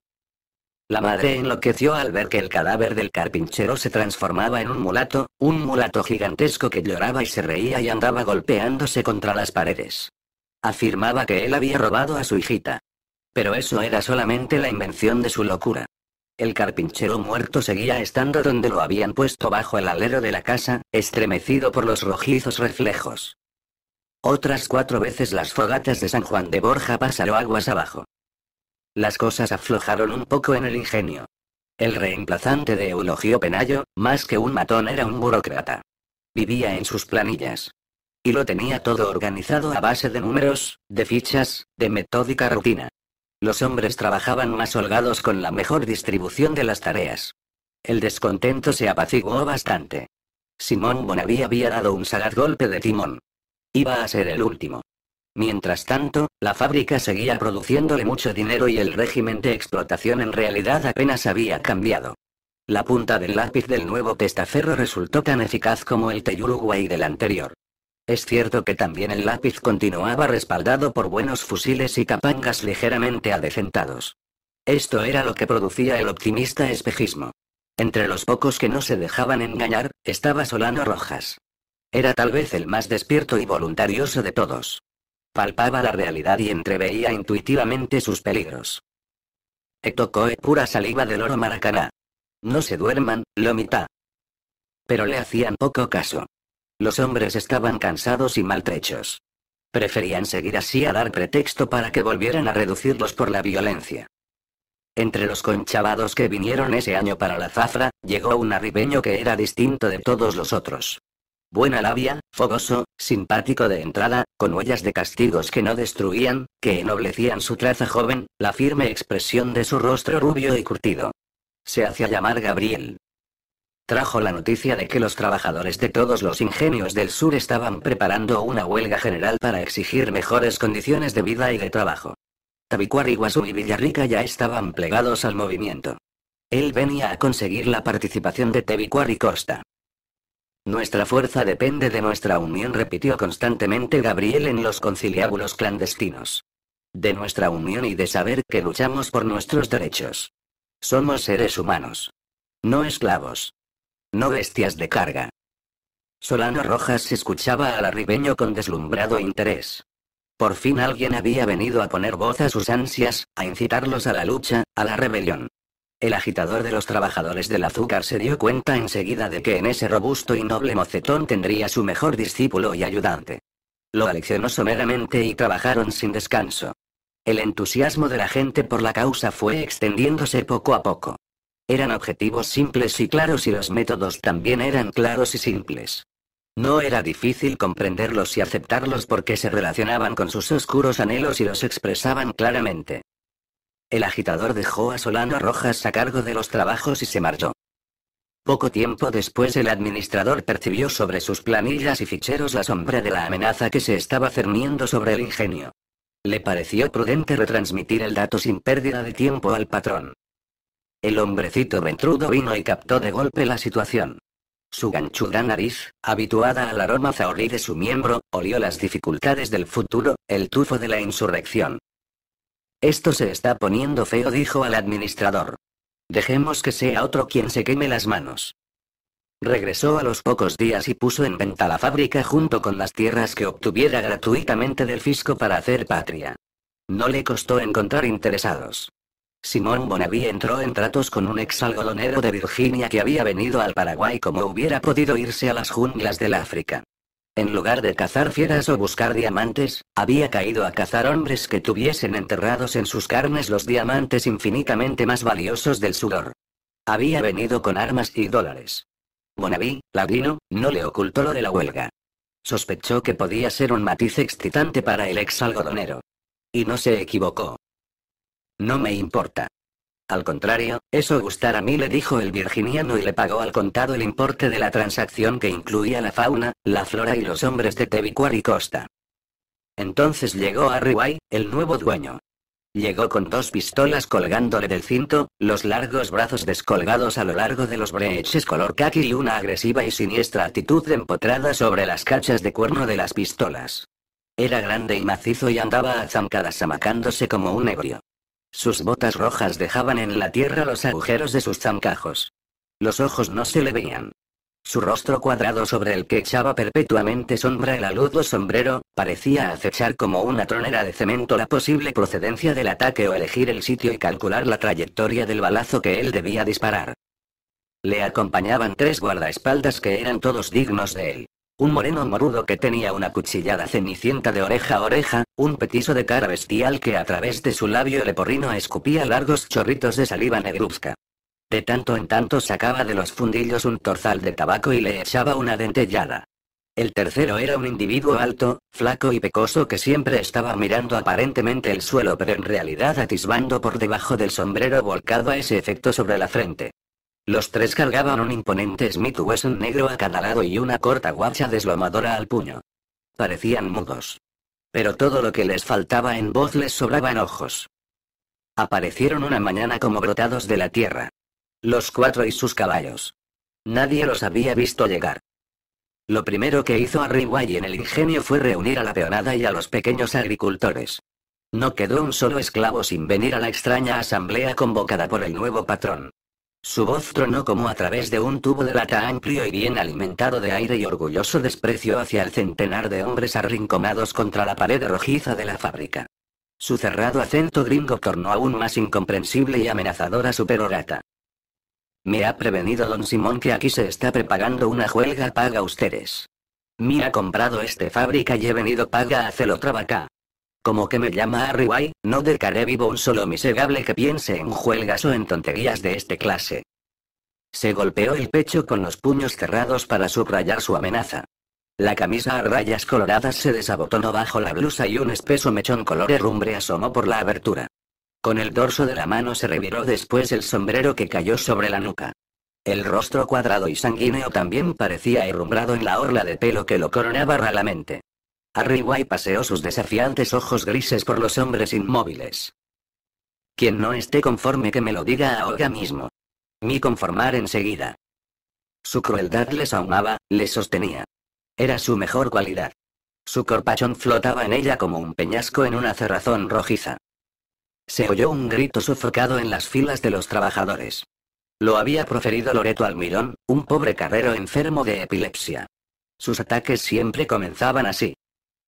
La madre enloqueció al ver que el cadáver del carpinchero se transformaba en un mulato, un mulato gigantesco que lloraba y se reía y andaba golpeándose contra las paredes. Afirmaba que él había robado a su hijita. Pero eso era solamente la invención de su locura. El carpinchero muerto seguía estando donde lo habían puesto bajo el alero de la casa, estremecido por los rojizos reflejos. Otras cuatro veces las fogatas de San Juan de Borja pasaron aguas abajo las cosas aflojaron un poco en el ingenio. El reemplazante de Eulogio Penayo, más que un matón era un burócrata. Vivía en sus planillas. Y lo tenía todo organizado a base de números, de fichas, de metódica rutina. Los hombres trabajaban más holgados con la mejor distribución de las tareas. El descontento se apaciguó bastante. Simón Bonaví había dado un sagaz golpe de timón. Iba a ser el último. Mientras tanto, la fábrica seguía produciéndole mucho dinero y el régimen de explotación en realidad apenas había cambiado. La punta del lápiz del nuevo testaferro resultó tan eficaz como el Uruguay del anterior. Es cierto que también el lápiz continuaba respaldado por buenos fusiles y capangas ligeramente adecentados. Esto era lo que producía el optimista espejismo. Entre los pocos que no se dejaban engañar, estaba Solano Rojas. Era tal vez el más despierto y voluntarioso de todos palpaba la realidad y entreveía intuitivamente sus peligros. Etocóe pura saliva del oro maracaná. No se duerman, lo Pero le hacían poco caso. Los hombres estaban cansados y maltrechos. Preferían seguir así a dar pretexto para que volvieran a reducirlos por la violencia. Entre los conchabados que vinieron ese año para la zafra, llegó un arribeño que era distinto de todos los otros. Buena labia, fogoso, simpático de entrada, con huellas de castigos que no destruían, que ennoblecían su traza joven, la firme expresión de su rostro rubio y curtido. Se hacía llamar Gabriel. Trajo la noticia de que los trabajadores de todos los ingenios del sur estaban preparando una huelga general para exigir mejores condiciones de vida y de trabajo. Tabicuar, Guasú y Villarrica ya estaban plegados al movimiento. Él venía a conseguir la participación de Tebicuar y Costa. Nuestra fuerza depende de nuestra unión, repitió constantemente Gabriel en los conciliábulos clandestinos. De nuestra unión y de saber que luchamos por nuestros derechos. Somos seres humanos. No esclavos. No bestias de carga. Solano Rojas escuchaba al arribeño con deslumbrado interés. Por fin alguien había venido a poner voz a sus ansias, a incitarlos a la lucha, a la rebelión. El agitador de los trabajadores del azúcar se dio cuenta enseguida de que en ese robusto y noble mocetón tendría su mejor discípulo y ayudante. Lo aleccionó someramente y trabajaron sin descanso. El entusiasmo de la gente por la causa fue extendiéndose poco a poco. Eran objetivos simples y claros y los métodos también eran claros y simples. No era difícil comprenderlos y aceptarlos porque se relacionaban con sus oscuros anhelos y los expresaban claramente. El agitador dejó a Solano Rojas a cargo de los trabajos y se marchó. Poco tiempo después el administrador percibió sobre sus planillas y ficheros la sombra de la amenaza que se estaba cerniendo sobre el ingenio. Le pareció prudente retransmitir el dato sin pérdida de tiempo al patrón. El hombrecito ventrudo vino y captó de golpe la situación. Su ganchuda nariz, habituada al aroma zahorí de su miembro, olió las dificultades del futuro, el tufo de la insurrección. Esto se está poniendo feo, dijo al administrador. Dejemos que sea otro quien se queme las manos. Regresó a los pocos días y puso en venta la fábrica junto con las tierras que obtuviera gratuitamente del fisco para hacer patria. No le costó encontrar interesados. Simón Bonaví entró en tratos con un ex algodonero de Virginia que había venido al Paraguay como hubiera podido irse a las junglas del África. En lugar de cazar fieras o buscar diamantes, había caído a cazar hombres que tuviesen enterrados en sus carnes los diamantes infinitamente más valiosos del sudor. Había venido con armas y dólares. Bonaví, Ladino, no le ocultó lo de la huelga. Sospechó que podía ser un matiz excitante para el ex algodonero. Y no se equivocó. No me importa. Al contrario, eso gustará mí le dijo el virginiano y le pagó al contado el importe de la transacción que incluía la fauna, la flora y los hombres de Tebicuar y Costa. Entonces llegó a el nuevo dueño. Llegó con dos pistolas colgándole del cinto, los largos brazos descolgados a lo largo de los breches color khaki y una agresiva y siniestra actitud empotrada sobre las cachas de cuerno de las pistolas. Era grande y macizo y andaba a zancadas amacándose como un ebrio. Sus botas rojas dejaban en la tierra los agujeros de sus zancajos. Los ojos no se le veían. Su rostro cuadrado sobre el que echaba perpetuamente sombra el aludo sombrero, parecía acechar como una tronera de cemento la posible procedencia del ataque o elegir el sitio y calcular la trayectoria del balazo que él debía disparar. Le acompañaban tres guardaespaldas que eran todos dignos de él un moreno morudo que tenía una cuchillada cenicienta de oreja a oreja, un petiso de cara bestial que a través de su labio leporrino escupía largos chorritos de saliva negruzca. De tanto en tanto sacaba de los fundillos un torzal de tabaco y le echaba una dentellada. El tercero era un individuo alto, flaco y pecoso que siempre estaba mirando aparentemente el suelo pero en realidad atisbando por debajo del sombrero volcado a ese efecto sobre la frente. Los tres cargaban un imponente Smith Wesson negro lado y una corta guacha deslomadora al puño. Parecían mudos. Pero todo lo que les faltaba en voz les sobraban ojos. Aparecieron una mañana como brotados de la tierra. Los cuatro y sus caballos. Nadie los había visto llegar. Lo primero que hizo Arriway en el ingenio fue reunir a la peonada y a los pequeños agricultores. No quedó un solo esclavo sin venir a la extraña asamblea convocada por el nuevo patrón. Su voz tronó como a través de un tubo de lata amplio y bien alimentado de aire y orgulloso desprecio hacia el centenar de hombres arrinconados contra la pared rojiza de la fábrica. Su cerrado acento gringo tornó aún más incomprensible y amenazadora su perorata. Me ha prevenido don Simón que aquí se está preparando una huelga paga ustedes. Me ha comprado este fábrica y he venido paga a otra vaca. Como que me llama a no dejaré vivo un solo miserable que piense en juelgas o en tonterías de este clase. Se golpeó el pecho con los puños cerrados para subrayar su amenaza. La camisa a rayas coloradas se desabotonó bajo la blusa y un espeso mechón color herrumbre asomó por la abertura. Con el dorso de la mano se reviró después el sombrero que cayó sobre la nuca. El rostro cuadrado y sanguíneo también parecía herrumbrado en la orla de pelo que lo coronaba raramente. Arriwai paseó sus desafiantes ojos grises por los hombres inmóviles. Quien no esté conforme que me lo diga ahora mismo. Mi conformar enseguida. Su crueldad les ahumaba, les sostenía. Era su mejor cualidad. Su corpachón flotaba en ella como un peñasco en una cerrazón rojiza. Se oyó un grito sofocado en las filas de los trabajadores. Lo había proferido Loreto Almirón, un pobre carrero enfermo de epilepsia. Sus ataques siempre comenzaban así.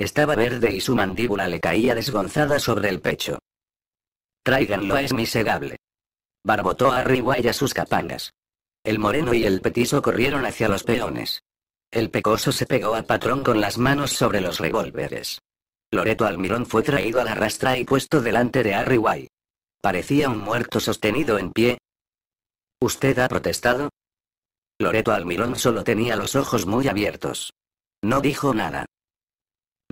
Estaba verde y su mandíbula le caía desgonzada sobre el pecho. Tráiganlo es miserable. Barbotó a Riway a sus capangas. El moreno y el petiso corrieron hacia los peones. El pecoso se pegó a patrón con las manos sobre los revólveres. Loreto Almirón fue traído a la rastra y puesto delante de Arriway. Parecía un muerto sostenido en pie. ¿Usted ha protestado? Loreto Almirón solo tenía los ojos muy abiertos. No dijo nada.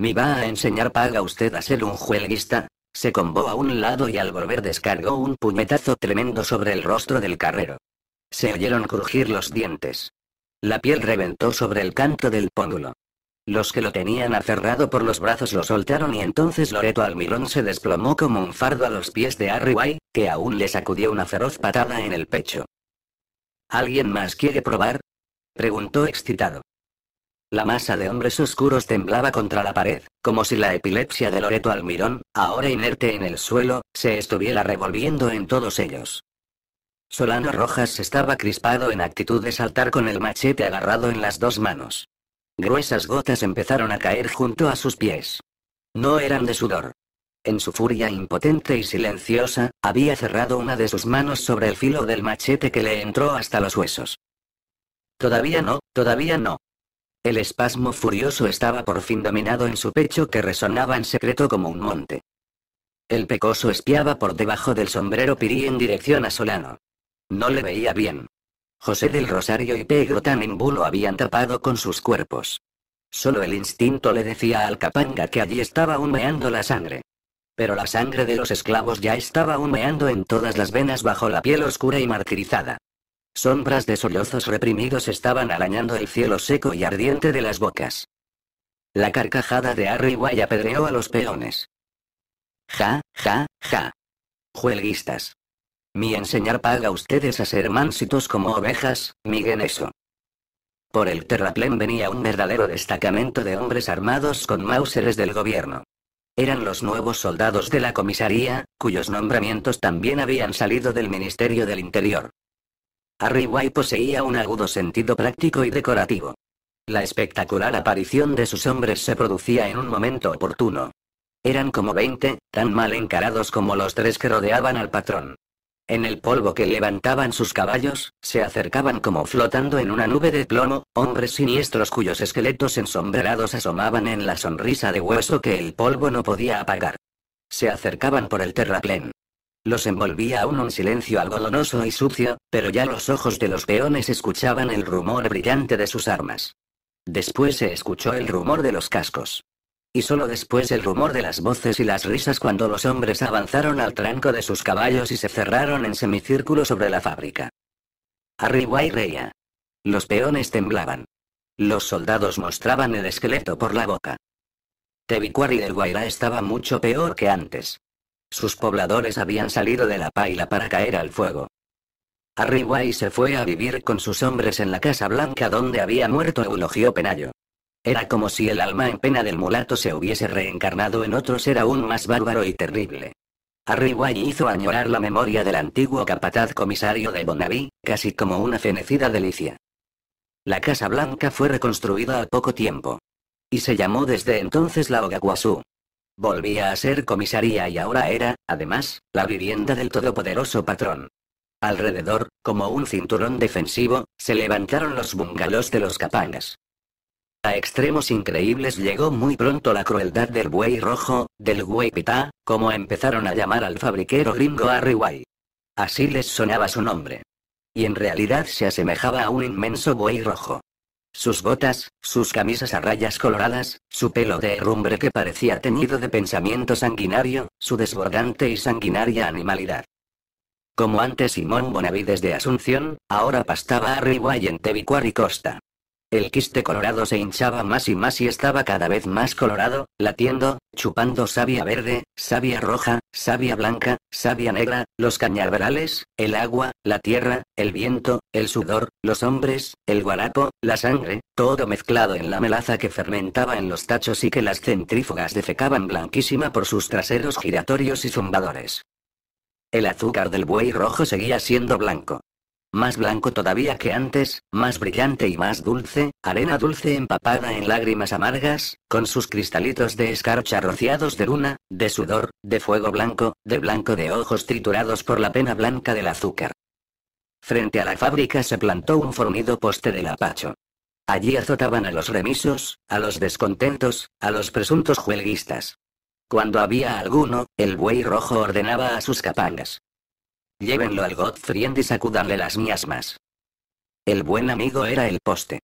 Me va a enseñar paga usted a ser un juelguista. Se combó a un lado y al volver descargó un puñetazo tremendo sobre el rostro del carrero. Se oyeron crujir los dientes. La piel reventó sobre el canto del póndulo. Los que lo tenían aferrado por los brazos lo soltaron y entonces Loreto Almirón se desplomó como un fardo a los pies de Harry White, que aún le sacudió una feroz patada en el pecho. ¿Alguien más quiere probar? preguntó excitado. La masa de hombres oscuros temblaba contra la pared, como si la epilepsia de Loreto Almirón, ahora inerte en el suelo, se estuviera revolviendo en todos ellos. Solano Rojas estaba crispado en actitud de saltar con el machete agarrado en las dos manos. Gruesas gotas empezaron a caer junto a sus pies. No eran de sudor. En su furia impotente y silenciosa, había cerrado una de sus manos sobre el filo del machete que le entró hasta los huesos. Todavía no, todavía no, el espasmo furioso estaba por fin dominado en su pecho que resonaba en secreto como un monte. El pecoso espiaba por debajo del sombrero pirí en dirección a Solano. No le veía bien. José del Rosario y Pedro tan lo habían tapado con sus cuerpos. Solo el instinto le decía al capanga que allí estaba humeando la sangre. Pero la sangre de los esclavos ya estaba humeando en todas las venas bajo la piel oscura y martirizada. Sombras de sollozos reprimidos estaban arañando el cielo seco y ardiente de las bocas. La carcajada de y apedreó a los peones. Ja, ja, ja. Juelguistas. Mi enseñar paga ustedes a ser mansitos como ovejas, miguen eso. Por el terraplén venía un verdadero destacamento de hombres armados con mauseres del gobierno. Eran los nuevos soldados de la comisaría, cuyos nombramientos también habían salido del Ministerio del Interior. Harry poseía un agudo sentido práctico y decorativo. La espectacular aparición de sus hombres se producía en un momento oportuno. Eran como veinte, tan mal encarados como los tres que rodeaban al patrón. En el polvo que levantaban sus caballos, se acercaban como flotando en una nube de plomo, hombres siniestros cuyos esqueletos ensombrados asomaban en la sonrisa de hueso que el polvo no podía apagar. Se acercaban por el terraplén. Los envolvía aún un silencio algodonoso y sucio, pero ya los ojos de los peones escuchaban el rumor brillante de sus armas. Después se escuchó el rumor de los cascos. Y solo después el rumor de las voces y las risas cuando los hombres avanzaron al tranco de sus caballos y se cerraron en semicírculo sobre la fábrica. Arriba y reía. Los peones temblaban. Los soldados mostraban el esqueleto por la boca. Tebicuari del Guaira estaba mucho peor que antes. Sus pobladores habían salido de la paila para caer al fuego. Arriwai se fue a vivir con sus hombres en la Casa Blanca donde había muerto Eulogio Penayo. Era como si el alma en pena del mulato se hubiese reencarnado en otro ser aún más bárbaro y terrible. Arriwai hizo añorar la memoria del antiguo capataz comisario de Bonaví, casi como una fenecida delicia. La Casa Blanca fue reconstruida a poco tiempo. Y se llamó desde entonces la Ogaguasú. Volvía a ser comisaría y ahora era, además, la vivienda del todopoderoso patrón. Alrededor, como un cinturón defensivo, se levantaron los bungalows de los capangas. A extremos increíbles llegó muy pronto la crueldad del buey rojo, del buey pitá, como empezaron a llamar al fabriquero gringo Arriway. Así les sonaba su nombre. Y en realidad se asemejaba a un inmenso buey rojo. Sus botas, sus camisas a rayas coloradas, su pelo de herrumbre que parecía teñido de pensamiento sanguinario, su desbordante y sanguinaria animalidad. Como antes Simón Bonavides de Asunción, ahora pastaba a y en Tebicuar y Costa. El quiste colorado se hinchaba más y más y estaba cada vez más colorado, latiendo, chupando savia verde, savia roja, savia blanca, savia negra, los cañaverales, el agua, la tierra, el viento, el sudor, los hombres, el guarapo, la sangre, todo mezclado en la melaza que fermentaba en los tachos y que las centrífugas defecaban blanquísima por sus traseros giratorios y zumbadores. El azúcar del buey rojo seguía siendo blanco más blanco todavía que antes, más brillante y más dulce, arena dulce empapada en lágrimas amargas, con sus cristalitos de escarcha rociados de luna, de sudor, de fuego blanco, de blanco de ojos triturados por la pena blanca del azúcar. Frente a la fábrica se plantó un fornido poste del apacho. Allí azotaban a los remisos, a los descontentos, a los presuntos juelguistas. Cuando había alguno, el buey rojo ordenaba a sus capangas. Llévenlo al Godfriend y sacudanle las miasmas. El buen amigo era el poste.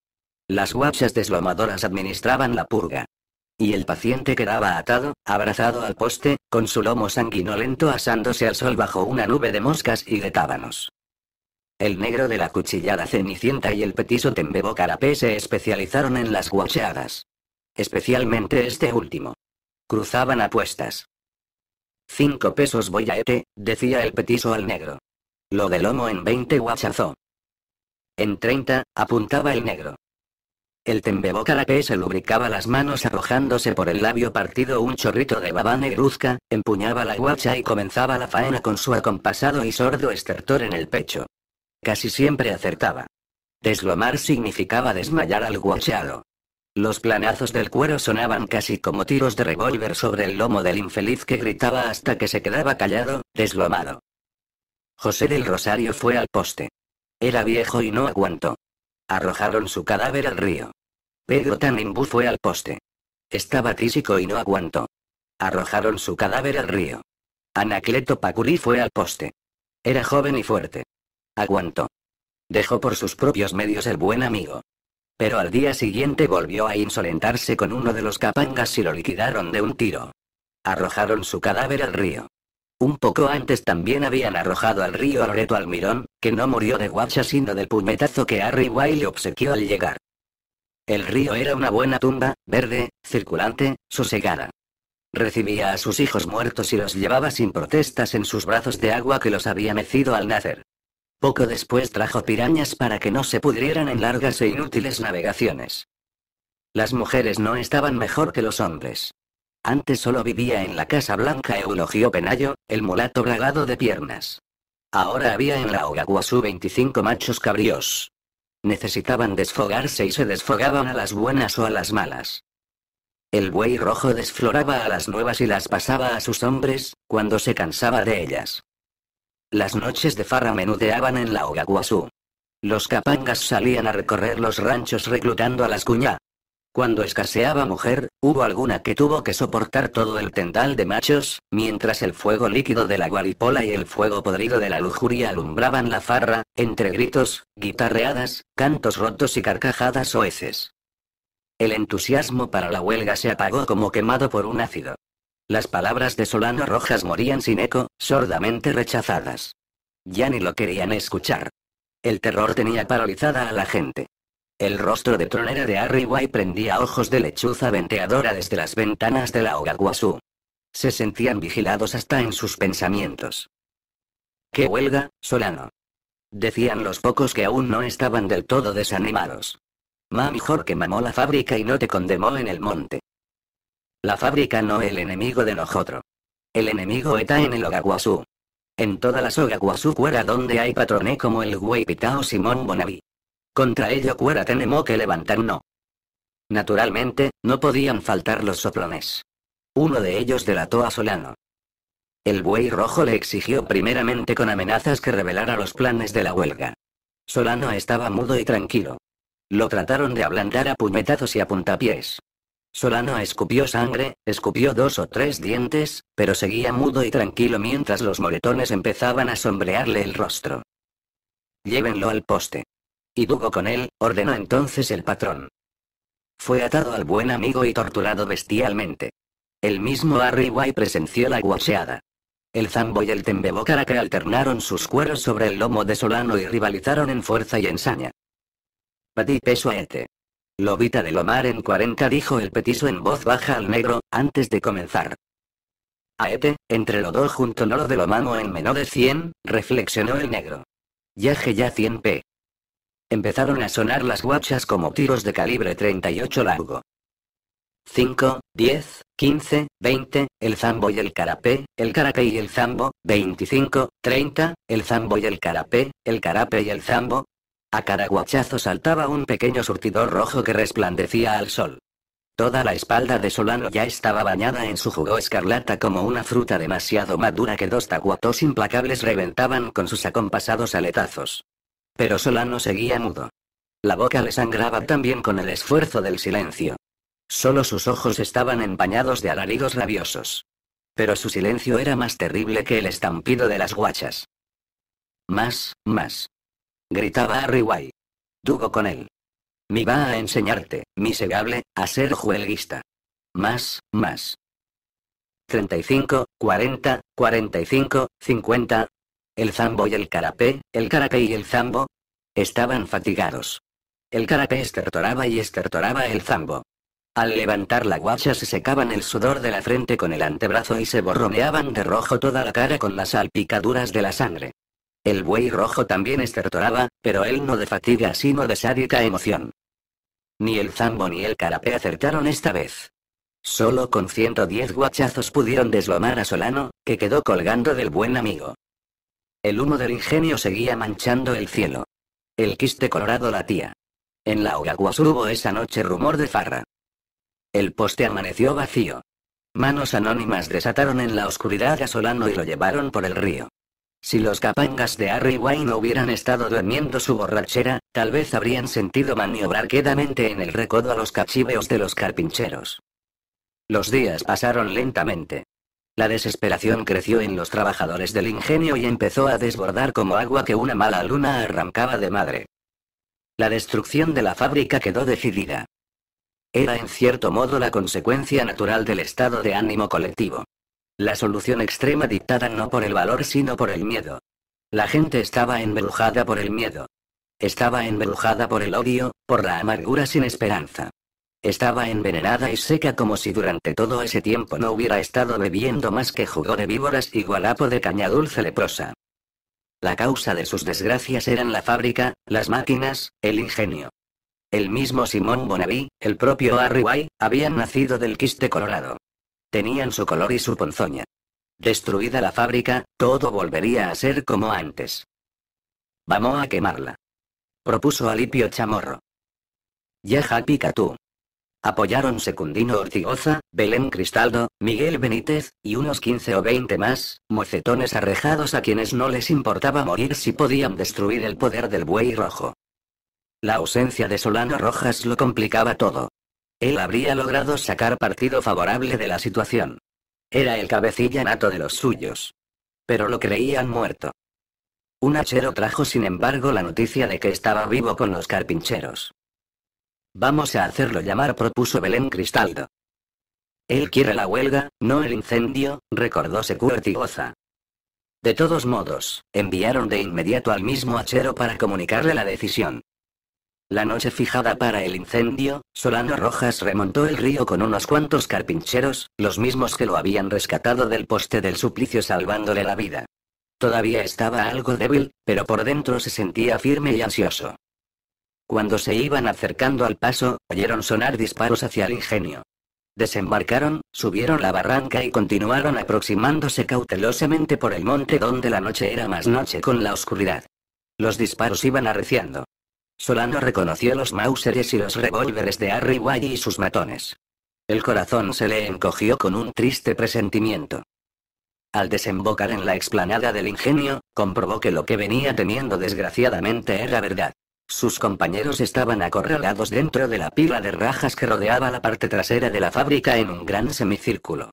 Las guachas deslomadoras administraban la purga. Y el paciente quedaba atado, abrazado al poste, con su lomo sanguinolento asándose al sol bajo una nube de moscas y de tábanos. El negro de la cuchillada cenicienta y el petiso tembebo carapé se especializaron en las guachadas. Especialmente este último. Cruzaban apuestas. Cinco pesos voy a ete, decía el petiso al negro. Lo del lomo en veinte guachazo. En treinta, apuntaba el negro. El tembebo se lubricaba las manos arrojándose por el labio partido un chorrito de baba negruzca, empuñaba la guacha y comenzaba la faena con su acompasado y sordo estertor en el pecho. Casi siempre acertaba. Deslomar significaba desmayar al guachado. Los planazos del cuero sonaban casi como tiros de revólver sobre el lomo del infeliz que gritaba hasta que se quedaba callado, deslomado. José del Rosario fue al poste. Era viejo y no aguantó. Arrojaron su cadáver al río. Pedro Tanimbú fue al poste. Estaba tísico y no aguantó. Arrojaron su cadáver al río. Anacleto Pacurí fue al poste. Era joven y fuerte. Aguantó. Dejó por sus propios medios el buen amigo. Pero al día siguiente volvió a insolentarse con uno de los capangas y lo liquidaron de un tiro. Arrojaron su cadáver al río. Un poco antes también habían arrojado al río a Loreto Almirón, que no murió de guacha sino del puñetazo que Harry Wiley obsequió al llegar. El río era una buena tumba, verde, circulante, sosegada. Recibía a sus hijos muertos y los llevaba sin protestas en sus brazos de agua que los había mecido al nacer. Poco después trajo pirañas para que no se pudrieran en largas e inútiles navegaciones. Las mujeres no estaban mejor que los hombres. Antes solo vivía en la Casa Blanca Eulogio Penayo, el mulato bragado de piernas. Ahora había en la su 25 machos cabríos. Necesitaban desfogarse y se desfogaban a las buenas o a las malas. El buey rojo desfloraba a las nuevas y las pasaba a sus hombres, cuando se cansaba de ellas. Las noches de farra menudeaban en la Ogaguazú. Los capangas salían a recorrer los ranchos reclutando a las cuñas. Cuando escaseaba mujer, hubo alguna que tuvo que soportar todo el tendal de machos, mientras el fuego líquido de la guaripola y el fuego podrido de la lujuria alumbraban la farra, entre gritos, guitarreadas, cantos rotos y carcajadas oeces. El entusiasmo para la huelga se apagó como quemado por un ácido. Las palabras de Solano Rojas morían sin eco, sordamente rechazadas. Ya ni lo querían escuchar. El terror tenía paralizada a la gente. El rostro de tronera de Harry prendía ojos de lechuza venteadora desde las ventanas de la Guasú. Se sentían vigilados hasta en sus pensamientos. ¡Qué huelga, Solano! Decían los pocos que aún no estaban del todo desanimados. Ma mejor que mamó la fábrica y no te condenó en el monte. La fábrica no el enemigo de nosotros. El enemigo está en el Ogaguazú. En todas las Ogaguazú cuera donde hay patrones como el Güey Pitao Simón Bonaví. Contra ello cuera tenemos que levantarnos. Naturalmente, no podían faltar los soplones. Uno de ellos delató a Solano. El buey rojo le exigió primeramente con amenazas que revelara los planes de la huelga. Solano estaba mudo y tranquilo. Lo trataron de ablandar a puñetazos y a puntapiés. Solano escupió sangre, escupió dos o tres dientes, pero seguía mudo y tranquilo mientras los moretones empezaban a sombrearle el rostro. Llévenlo al poste. Y Dugo con él, ordenó entonces el patrón. Fue atado al buen amigo y torturado bestialmente. El mismo arriba presenció la guacheada. El zambo y el tembebocara que alternaron sus cueros sobre el lomo de Solano y rivalizaron en fuerza y ensaña. a Ete. Lobita de Lomar en 40 dijo el petiso en voz baja al negro, antes de comenzar. Aete, entre los dos junto no lo de lo en en de 100, reflexionó el negro. Yaje ya 100p. Empezaron a sonar las guachas como tiros de calibre 38 largo. 5, 10, 15, 20, el zambo y el carapé, el carapé y el zambo, 25, 30, el zambo y el carapé, el carapé y el zambo, a cada guachazo saltaba un pequeño surtidor rojo que resplandecía al sol. Toda la espalda de Solano ya estaba bañada en su jugo escarlata como una fruta demasiado madura que dos taguatos implacables reventaban con sus acompasados aletazos. Pero Solano seguía mudo. La boca le sangraba también con el esfuerzo del silencio. Solo sus ojos estaban empañados de alaridos rabiosos. Pero su silencio era más terrible que el estampido de las guachas. Más, más gritaba Harry Tuvo Dugo con él. Me va a enseñarte, miserable, a ser juelguista. Más, más. 35, 40, 45, 50. El zambo y el carapé, el carapé y el zambo. Estaban fatigados. El carapé estertoraba y estertoraba el zambo. Al levantar la guacha se secaban el sudor de la frente con el antebrazo y se borroneaban de rojo toda la cara con las salpicaduras de la sangre. El buey rojo también estertoraba, pero él no de fatiga sino de sádica emoción. Ni el zambo ni el carapé acertaron esta vez. Solo con 110 guachazos pudieron deslomar a Solano, que quedó colgando del buen amigo. El humo del ingenio seguía manchando el cielo. El quiste colorado latía. En la Ogaguas hubo esa noche rumor de farra. El poste amaneció vacío. Manos anónimas desataron en la oscuridad a Solano y lo llevaron por el río. Si los capangas de Harry Wayne hubieran estado durmiendo su borrachera, tal vez habrían sentido maniobrar quedamente en el recodo a los cachiveos de los carpincheros. Los días pasaron lentamente. La desesperación creció en los trabajadores del ingenio y empezó a desbordar como agua que una mala luna arrancaba de madre. La destrucción de la fábrica quedó decidida. Era en cierto modo la consecuencia natural del estado de ánimo colectivo. La solución extrema dictada no por el valor sino por el miedo. La gente estaba embrujada por el miedo. Estaba embrujada por el odio, por la amargura sin esperanza. Estaba envenenada y seca como si durante todo ese tiempo no hubiera estado bebiendo más que jugo de víboras y gualapo de caña dulce leprosa. La causa de sus desgracias eran la fábrica, las máquinas, el ingenio. El mismo Simón Bonaví, el propio Harry White, habían nacido del quiste colorado. Tenían su color y su ponzoña. Destruida la fábrica, todo volvería a ser como antes. Vamos a quemarla. Propuso Alipio Chamorro. Ya Picatú Apoyaron Secundino Ortigoza, Belén Cristaldo, Miguel Benítez, y unos 15 o 20 más, mocetones arrejados a quienes no les importaba morir si podían destruir el poder del buey rojo. La ausencia de Solano Rojas lo complicaba todo. Él habría logrado sacar partido favorable de la situación. Era el cabecilla nato de los suyos. Pero lo creían muerto. Un hachero trajo sin embargo la noticia de que estaba vivo con los carpincheros. Vamos a hacerlo llamar, propuso Belén Cristaldo. Él quiere la huelga, no el incendio, recordó y Goza. De todos modos, enviaron de inmediato al mismo hachero para comunicarle la decisión. La noche fijada para el incendio, Solano Rojas remontó el río con unos cuantos carpincheros, los mismos que lo habían rescatado del poste del suplicio salvándole la vida. Todavía estaba algo débil, pero por dentro se sentía firme y ansioso. Cuando se iban acercando al paso, oyeron sonar disparos hacia el ingenio. Desembarcaron, subieron la barranca y continuaron aproximándose cautelosamente por el monte donde la noche era más noche con la oscuridad. Los disparos iban arreciando. Solano reconoció los Mauseres y los revólveres de Harry Way y sus matones. El corazón se le encogió con un triste presentimiento. Al desembocar en la explanada del ingenio, comprobó que lo que venía teniendo desgraciadamente era verdad. Sus compañeros estaban acorralados dentro de la pila de rajas que rodeaba la parte trasera de la fábrica en un gran semicírculo.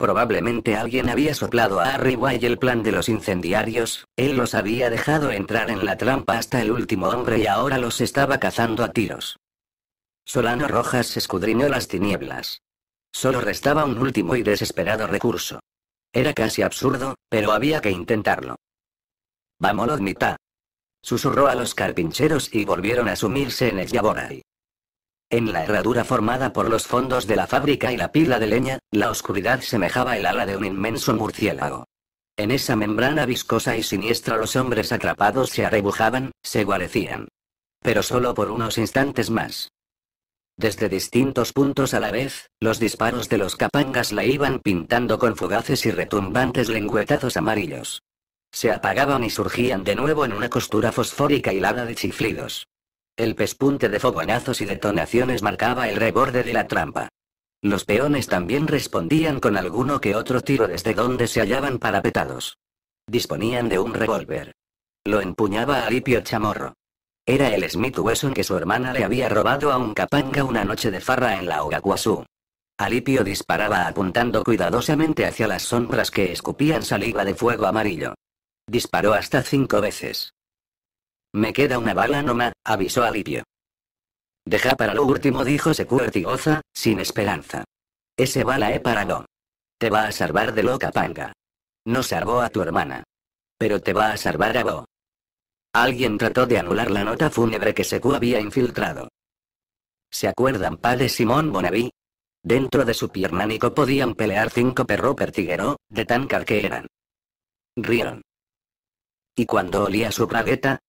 Probablemente alguien había soplado a Harry White el plan de los incendiarios, él los había dejado entrar en la trampa hasta el último hombre y ahora los estaba cazando a tiros. Solano Rojas escudriñó las tinieblas. Solo restaba un último y desesperado recurso. Era casi absurdo, pero había que intentarlo. Vámonos mitad. Susurró a los carpincheros y volvieron a sumirse en el Yaboray. En la herradura formada por los fondos de la fábrica y la pila de leña, la oscuridad semejaba el ala de un inmenso murciélago. En esa membrana viscosa y siniestra los hombres atrapados se arrebujaban, se guarecían. Pero solo por unos instantes más. Desde distintos puntos a la vez, los disparos de los capangas la iban pintando con fugaces y retumbantes lengüetazos amarillos. Se apagaban y surgían de nuevo en una costura fosfórica hilada de chiflidos. El pespunte de fogonazos y detonaciones marcaba el reborde de la trampa. Los peones también respondían con alguno que otro tiro desde donde se hallaban parapetados. Disponían de un revólver. Lo empuñaba Alipio Chamorro. Era el Smith Wesson que su hermana le había robado a un capanga una noche de farra en la Ogaguazú. Alipio disparaba apuntando cuidadosamente hacia las sombras que escupían saliva de fuego amarillo. Disparó hasta cinco veces. Me queda una bala nomás, avisó Alipio. Deja para lo último, dijo Secuertigoza, sin esperanza. Ese bala es para no. Te va a salvar de loca panga. No salvó a tu hermana. Pero te va a salvar a vos. Alguien trató de anular la nota fúnebre que Secu había infiltrado. ¿Se acuerdan padre Simón Bonaví? Dentro de su piernánico podían pelear cinco perro pertiguero, de tan car que eran. Rieron. Y cuando olía su bragueta,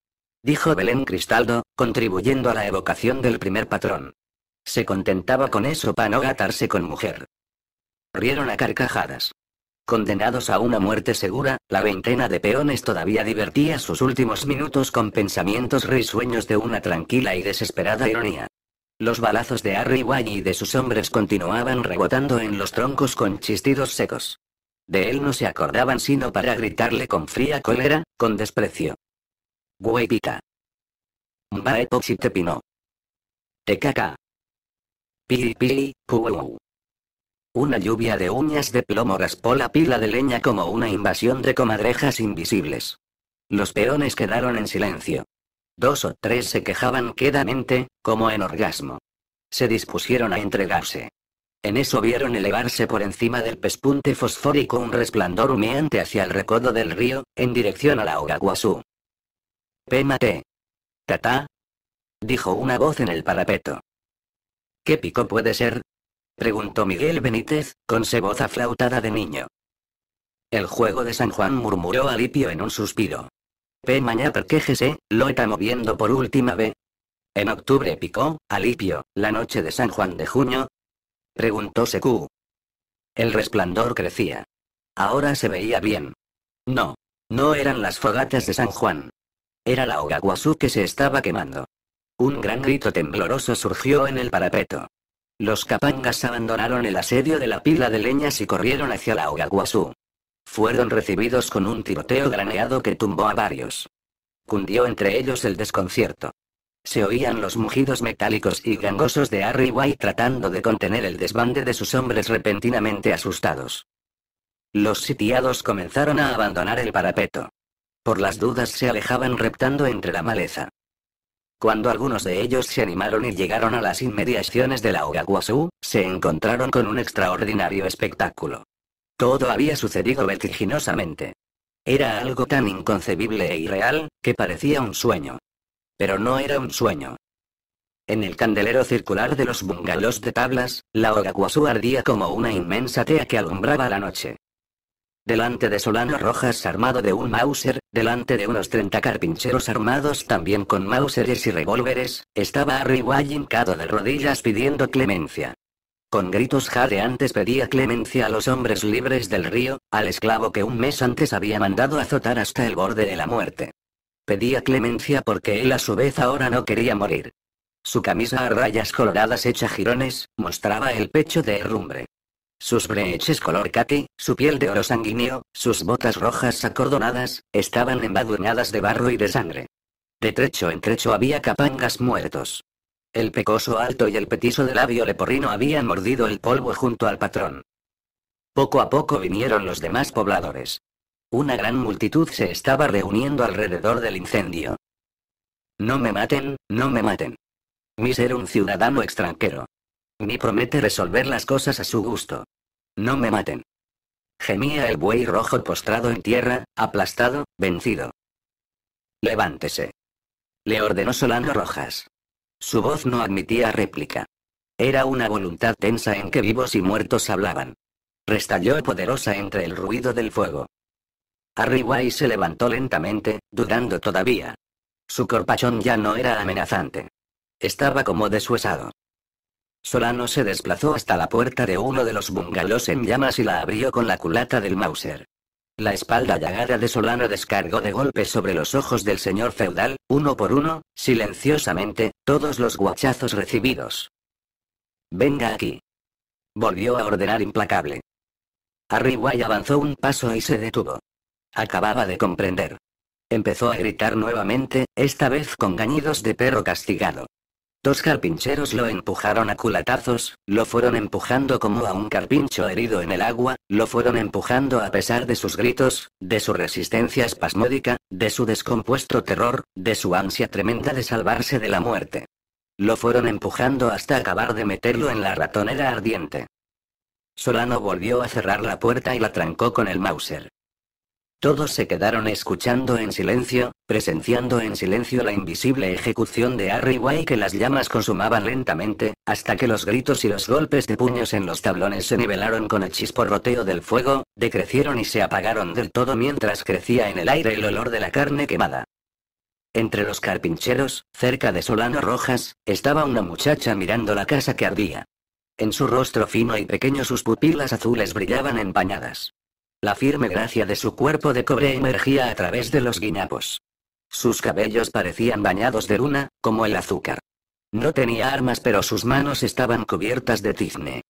dijo Belén Cristaldo, contribuyendo a la evocación del primer patrón. Se contentaba con eso para no gatarse con mujer. Rieron a carcajadas. Condenados a una muerte segura, la veintena de peones todavía divertía sus últimos minutos con pensamientos risueños de una tranquila y desesperada ironía. Los balazos de Harry Wally y de sus hombres continuaban rebotando en los troncos con chistidos secos. De él no se acordaban sino para gritarle con fría cólera, con desprecio. Huevita. Mbae Pino. caca. Pili pili, Una lluvia de uñas de plomo raspó la pila de leña como una invasión de comadrejas invisibles. Los peones quedaron en silencio. Dos o tres se quejaban quedamente, como en orgasmo. Se dispusieron a entregarse. En eso vieron elevarse por encima del pespunte fosfórico un resplandor humeante hacia el recodo del río, en dirección a la Ogaguazú mate Tata. Dijo una voz en el parapeto. ¿Qué pico puede ser? Preguntó Miguel Benítez, con se voz aflautada de niño. El juego de San Juan murmuró Alipio en un suspiro. P mañana perquéjese, lo está moviendo por última vez. ¿En octubre picó, Alipio, la noche de San Juan de junio? Preguntó secu El resplandor crecía. Ahora se veía bien. No. No eran las fogatas de San Juan. Era la Ogaguazú que se estaba quemando. Un gran grito tembloroso surgió en el parapeto. Los capangas abandonaron el asedio de la pila de leñas y corrieron hacia la Ogaguazú. Fueron recibidos con un tiroteo graneado que tumbó a varios. Cundió entre ellos el desconcierto. Se oían los mugidos metálicos y gangosos de Harry White tratando de contener el desbande de sus hombres repentinamente asustados. Los sitiados comenzaron a abandonar el parapeto. Por las dudas se alejaban reptando entre la maleza. Cuando algunos de ellos se animaron y llegaron a las inmediaciones de la Ogaguasú, se encontraron con un extraordinario espectáculo. Todo había sucedido vertiginosamente. Era algo tan inconcebible e irreal, que parecía un sueño. Pero no era un sueño. En el candelero circular de los bungalos de tablas, la Ogaguasú ardía como una inmensa tea que alumbraba la noche. Delante de Solano Rojas armado de un Mauser, delante de unos 30 carpincheros armados también con Mauseres y revólveres, estaba arriba hincado de rodillas pidiendo clemencia. Con gritos jadeantes pedía clemencia a los hombres libres del río, al esclavo que un mes antes había mandado azotar hasta el borde de la muerte. Pedía clemencia porque él a su vez ahora no quería morir. Su camisa a rayas coloradas hecha jirones, mostraba el pecho de herrumbre sus breches color cati, su piel de oro sanguíneo, sus botas rojas acordonadas, estaban embadurnadas de barro y de sangre. De trecho en trecho había capangas muertos. El pecoso alto y el petiso de labio leporrino habían mordido el polvo junto al patrón. Poco a poco vinieron los demás pobladores. Una gran multitud se estaba reuniendo alrededor del incendio. No me maten, no me maten. Mis era un ciudadano extranjero. Ni promete resolver las cosas a su gusto. No me maten. Gemía el buey rojo postrado en tierra, aplastado, vencido. Levántese. Le ordenó Solano Rojas. Su voz no admitía réplica. Era una voluntad tensa en que vivos y muertos hablaban. Restalló poderosa entre el ruido del fuego. Arriba y se levantó lentamente, dudando todavía. Su corpachón ya no era amenazante. Estaba como desuesado. Solano se desplazó hasta la puerta de uno de los bungalows en llamas y la abrió con la culata del Mauser. La espalda llagada de Solano descargó de golpe sobre los ojos del señor feudal, uno por uno, silenciosamente, todos los guachazos recibidos. Venga aquí. Volvió a ordenar implacable. y avanzó un paso y se detuvo. Acababa de comprender. Empezó a gritar nuevamente, esta vez con gañidos de perro castigado. Dos carpincheros lo empujaron a culatazos, lo fueron empujando como a un carpincho herido en el agua, lo fueron empujando a pesar de sus gritos, de su resistencia espasmódica, de su descompuesto terror, de su ansia tremenda de salvarse de la muerte. Lo fueron empujando hasta acabar de meterlo en la ratonera ardiente. Solano volvió a cerrar la puerta y la trancó con el Mauser. Todos se quedaron escuchando en silencio, presenciando en silencio la invisible ejecución de Harry que las llamas consumaban lentamente, hasta que los gritos y los golpes de puños en los tablones se nivelaron con el chisporroteo del fuego, decrecieron y se apagaron del todo mientras crecía en el aire el olor de la carne quemada. Entre los carpincheros, cerca de Solano Rojas, estaba una muchacha mirando la casa que ardía. En su rostro fino y pequeño sus pupilas azules brillaban empañadas. La firme gracia de su cuerpo de cobre emergía a través de los guiñapos. Sus cabellos parecían bañados de luna, como el azúcar. No tenía armas pero sus manos estaban cubiertas de tizne.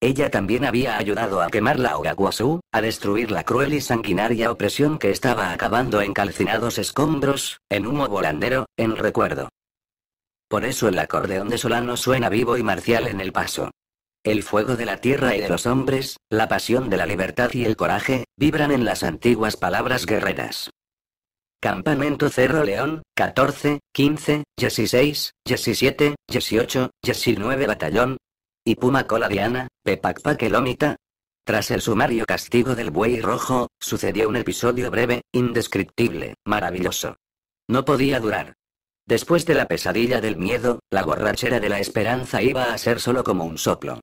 Ella también había ayudado a quemar la Ogawasu, a destruir la cruel y sanguinaria opresión que estaba acabando en calcinados escombros, en humo volandero, en recuerdo. Por eso el acordeón de Solano suena vivo y marcial en el paso el fuego de la tierra y de los hombres, la pasión de la libertad y el coraje, vibran en las antiguas palabras guerreras. Campamento Cerro León, 14, 15, 16, 17, 18, 19 Batallón. Y Puma Cola Diana, lomita. Tras el sumario castigo del buey rojo, sucedió un episodio breve, indescriptible, maravilloso. No podía durar. Después de la pesadilla del miedo, la borrachera de la esperanza iba a ser solo como un soplo.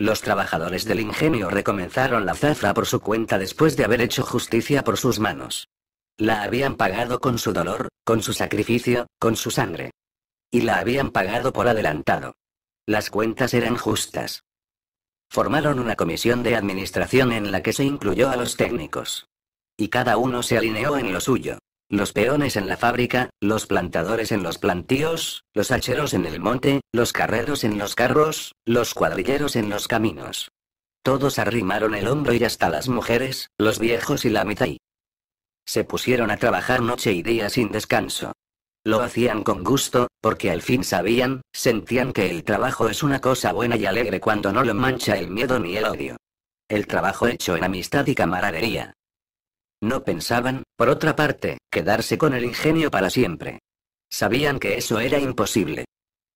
Los trabajadores del ingenio recomenzaron la zafra por su cuenta después de haber hecho justicia por sus manos. La habían pagado con su dolor, con su sacrificio, con su sangre. Y la habían pagado por adelantado. Las cuentas eran justas. Formaron una comisión de administración en la que se incluyó a los técnicos. Y cada uno se alineó en lo suyo los peones en la fábrica, los plantadores en los plantíos, los hacheros en el monte, los carreros en los carros, los cuadrilleros en los caminos. Todos arrimaron el hombro y hasta las mujeres, los viejos y la mitad. se pusieron a trabajar noche y día sin descanso. Lo hacían con gusto, porque al fin sabían, sentían que el trabajo es una cosa buena y alegre cuando no lo mancha el miedo ni el odio. El trabajo hecho en amistad y camaradería. No pensaban, por otra parte, quedarse con el ingenio para siempre. Sabían que eso era imposible.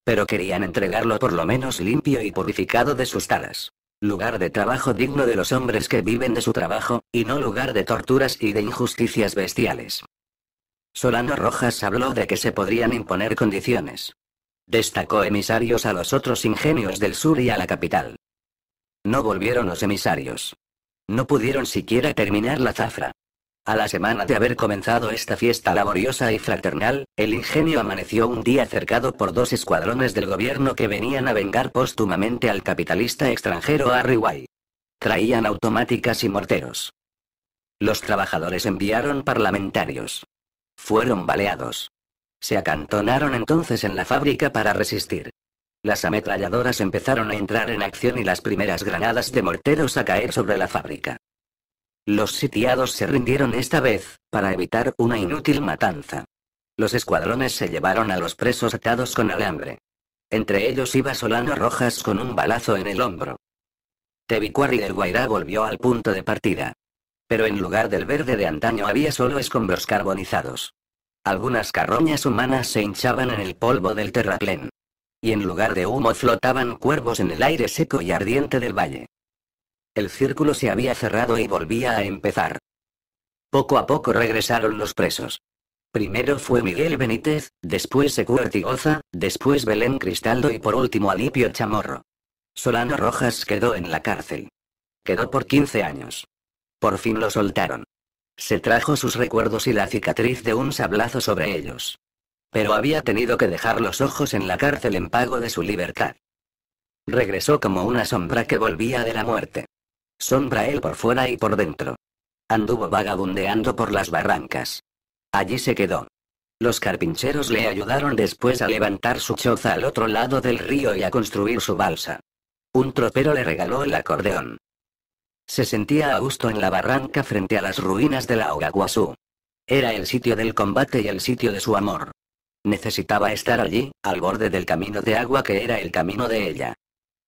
Pero querían entregarlo por lo menos limpio y purificado de sus talas. Lugar de trabajo digno de los hombres que viven de su trabajo, y no lugar de torturas y de injusticias bestiales. Solano Rojas habló de que se podrían imponer condiciones. Destacó emisarios a los otros ingenios del sur y a la capital. No volvieron los emisarios. No pudieron siquiera terminar la zafra. A la semana de haber comenzado esta fiesta laboriosa y fraternal, el ingenio amaneció un día cercado por dos escuadrones del gobierno que venían a vengar póstumamente al capitalista extranjero Harry Traían automáticas y morteros. Los trabajadores enviaron parlamentarios. Fueron baleados. Se acantonaron entonces en la fábrica para resistir. Las ametralladoras empezaron a entrar en acción y las primeras granadas de morteros a caer sobre la fábrica. Los sitiados se rindieron esta vez, para evitar una inútil matanza. Los escuadrones se llevaron a los presos atados con alambre. Entre ellos iba Solano Rojas con un balazo en el hombro. Tebicuar del Guairá volvió al punto de partida. Pero en lugar del verde de antaño había solo escombros carbonizados. Algunas carroñas humanas se hinchaban en el polvo del terraplén. Y en lugar de humo flotaban cuervos en el aire seco y ardiente del valle. El círculo se había cerrado y volvía a empezar. Poco a poco regresaron los presos. Primero fue Miguel Benítez, después Securti después Belén Cristaldo y por último Alipio Chamorro. Solano Rojas quedó en la cárcel. Quedó por 15 años. Por fin lo soltaron. Se trajo sus recuerdos y la cicatriz de un sablazo sobre ellos. Pero había tenido que dejar los ojos en la cárcel en pago de su libertad. Regresó como una sombra que volvía de la muerte. Sombra él por fuera y por dentro. Anduvo vagabundeando por las barrancas. Allí se quedó. Los carpincheros le ayudaron después a levantar su choza al otro lado del río y a construir su balsa. Un tropero le regaló el acordeón. Se sentía a gusto en la barranca frente a las ruinas de la Ogaguazú. Era el sitio del combate y el sitio de su amor. Necesitaba estar allí, al borde del camino de agua que era el camino de ella.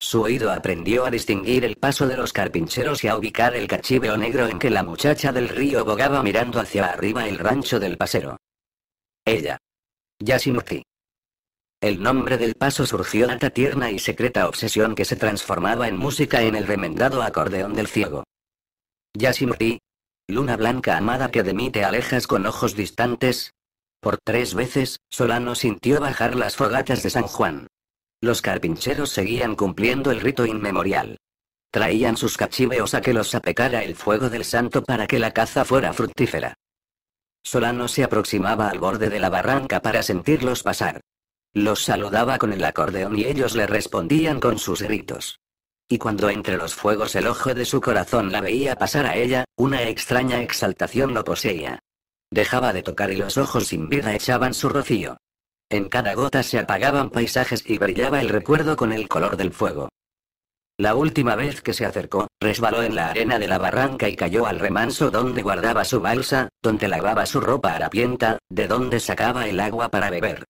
Su oído aprendió a distinguir el paso de los carpincheros y a ubicar el cachiveo negro en que la muchacha del río bogaba mirando hacia arriba el rancho del pasero. Ella. Yasimurti. El nombre del paso surgió de tierna y secreta obsesión que se transformaba en música en el remendado acordeón del ciego. Yasimurti. Luna blanca amada que de mí te alejas con ojos distantes. Por tres veces, Solano sintió bajar las fogatas de San Juan. Los carpincheros seguían cumpliendo el rito inmemorial. Traían sus cachiveos a que los apecara el fuego del santo para que la caza fuera fructífera. Solano se aproximaba al borde de la barranca para sentirlos pasar. Los saludaba con el acordeón y ellos le respondían con sus gritos. Y cuando entre los fuegos el ojo de su corazón la veía pasar a ella, una extraña exaltación lo poseía. Dejaba de tocar y los ojos sin vida echaban su rocío. En cada gota se apagaban paisajes y brillaba el recuerdo con el color del fuego. La última vez que se acercó, resbaló en la arena de la barranca y cayó al remanso donde guardaba su balsa, donde lavaba su ropa harapienta, de donde sacaba el agua para beber.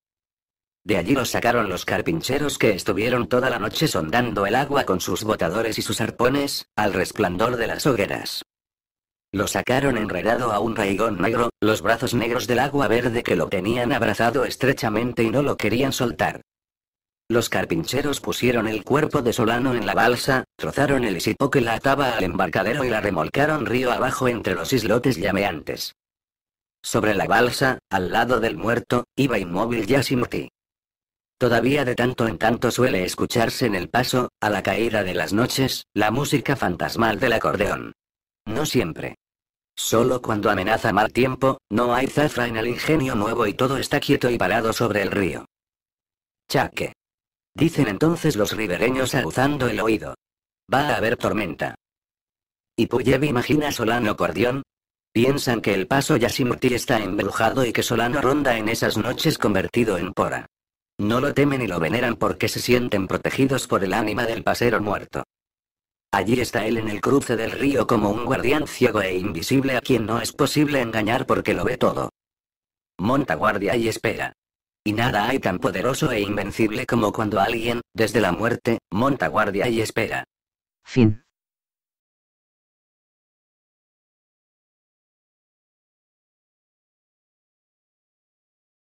De allí lo sacaron los carpincheros que estuvieron toda la noche sondando el agua con sus botadores y sus arpones, al resplandor de las hogueras. Lo sacaron enredado a un raigón negro, los brazos negros del agua verde que lo tenían abrazado estrechamente y no lo querían soltar. Los carpincheros pusieron el cuerpo de Solano en la balsa, trozaron el isipo que la ataba al embarcadero y la remolcaron río abajo entre los islotes llameantes. Sobre la balsa, al lado del muerto, iba inmóvil Yasimuti. Todavía de tanto en tanto suele escucharse en el paso, a la caída de las noches, la música fantasmal del acordeón. No siempre. Solo cuando amenaza mal tiempo, no hay zafra en el ingenio nuevo y todo está quieto y parado sobre el río. Chaque. Dicen entonces los ribereños aguzando el oído. Va a haber tormenta. ¿Y Puyev imagina Solano Cordión? Piensan que el paso Yasimurti está embrujado y que Solano ronda en esas noches convertido en pora. No lo temen y lo veneran porque se sienten protegidos por el ánima del pasero muerto. Allí está él en el cruce del río como un guardián ciego e invisible a quien no es posible engañar porque lo ve todo. Monta guardia y espera. Y nada hay tan poderoso e invencible como cuando alguien, desde la muerte, monta guardia y espera. Fin.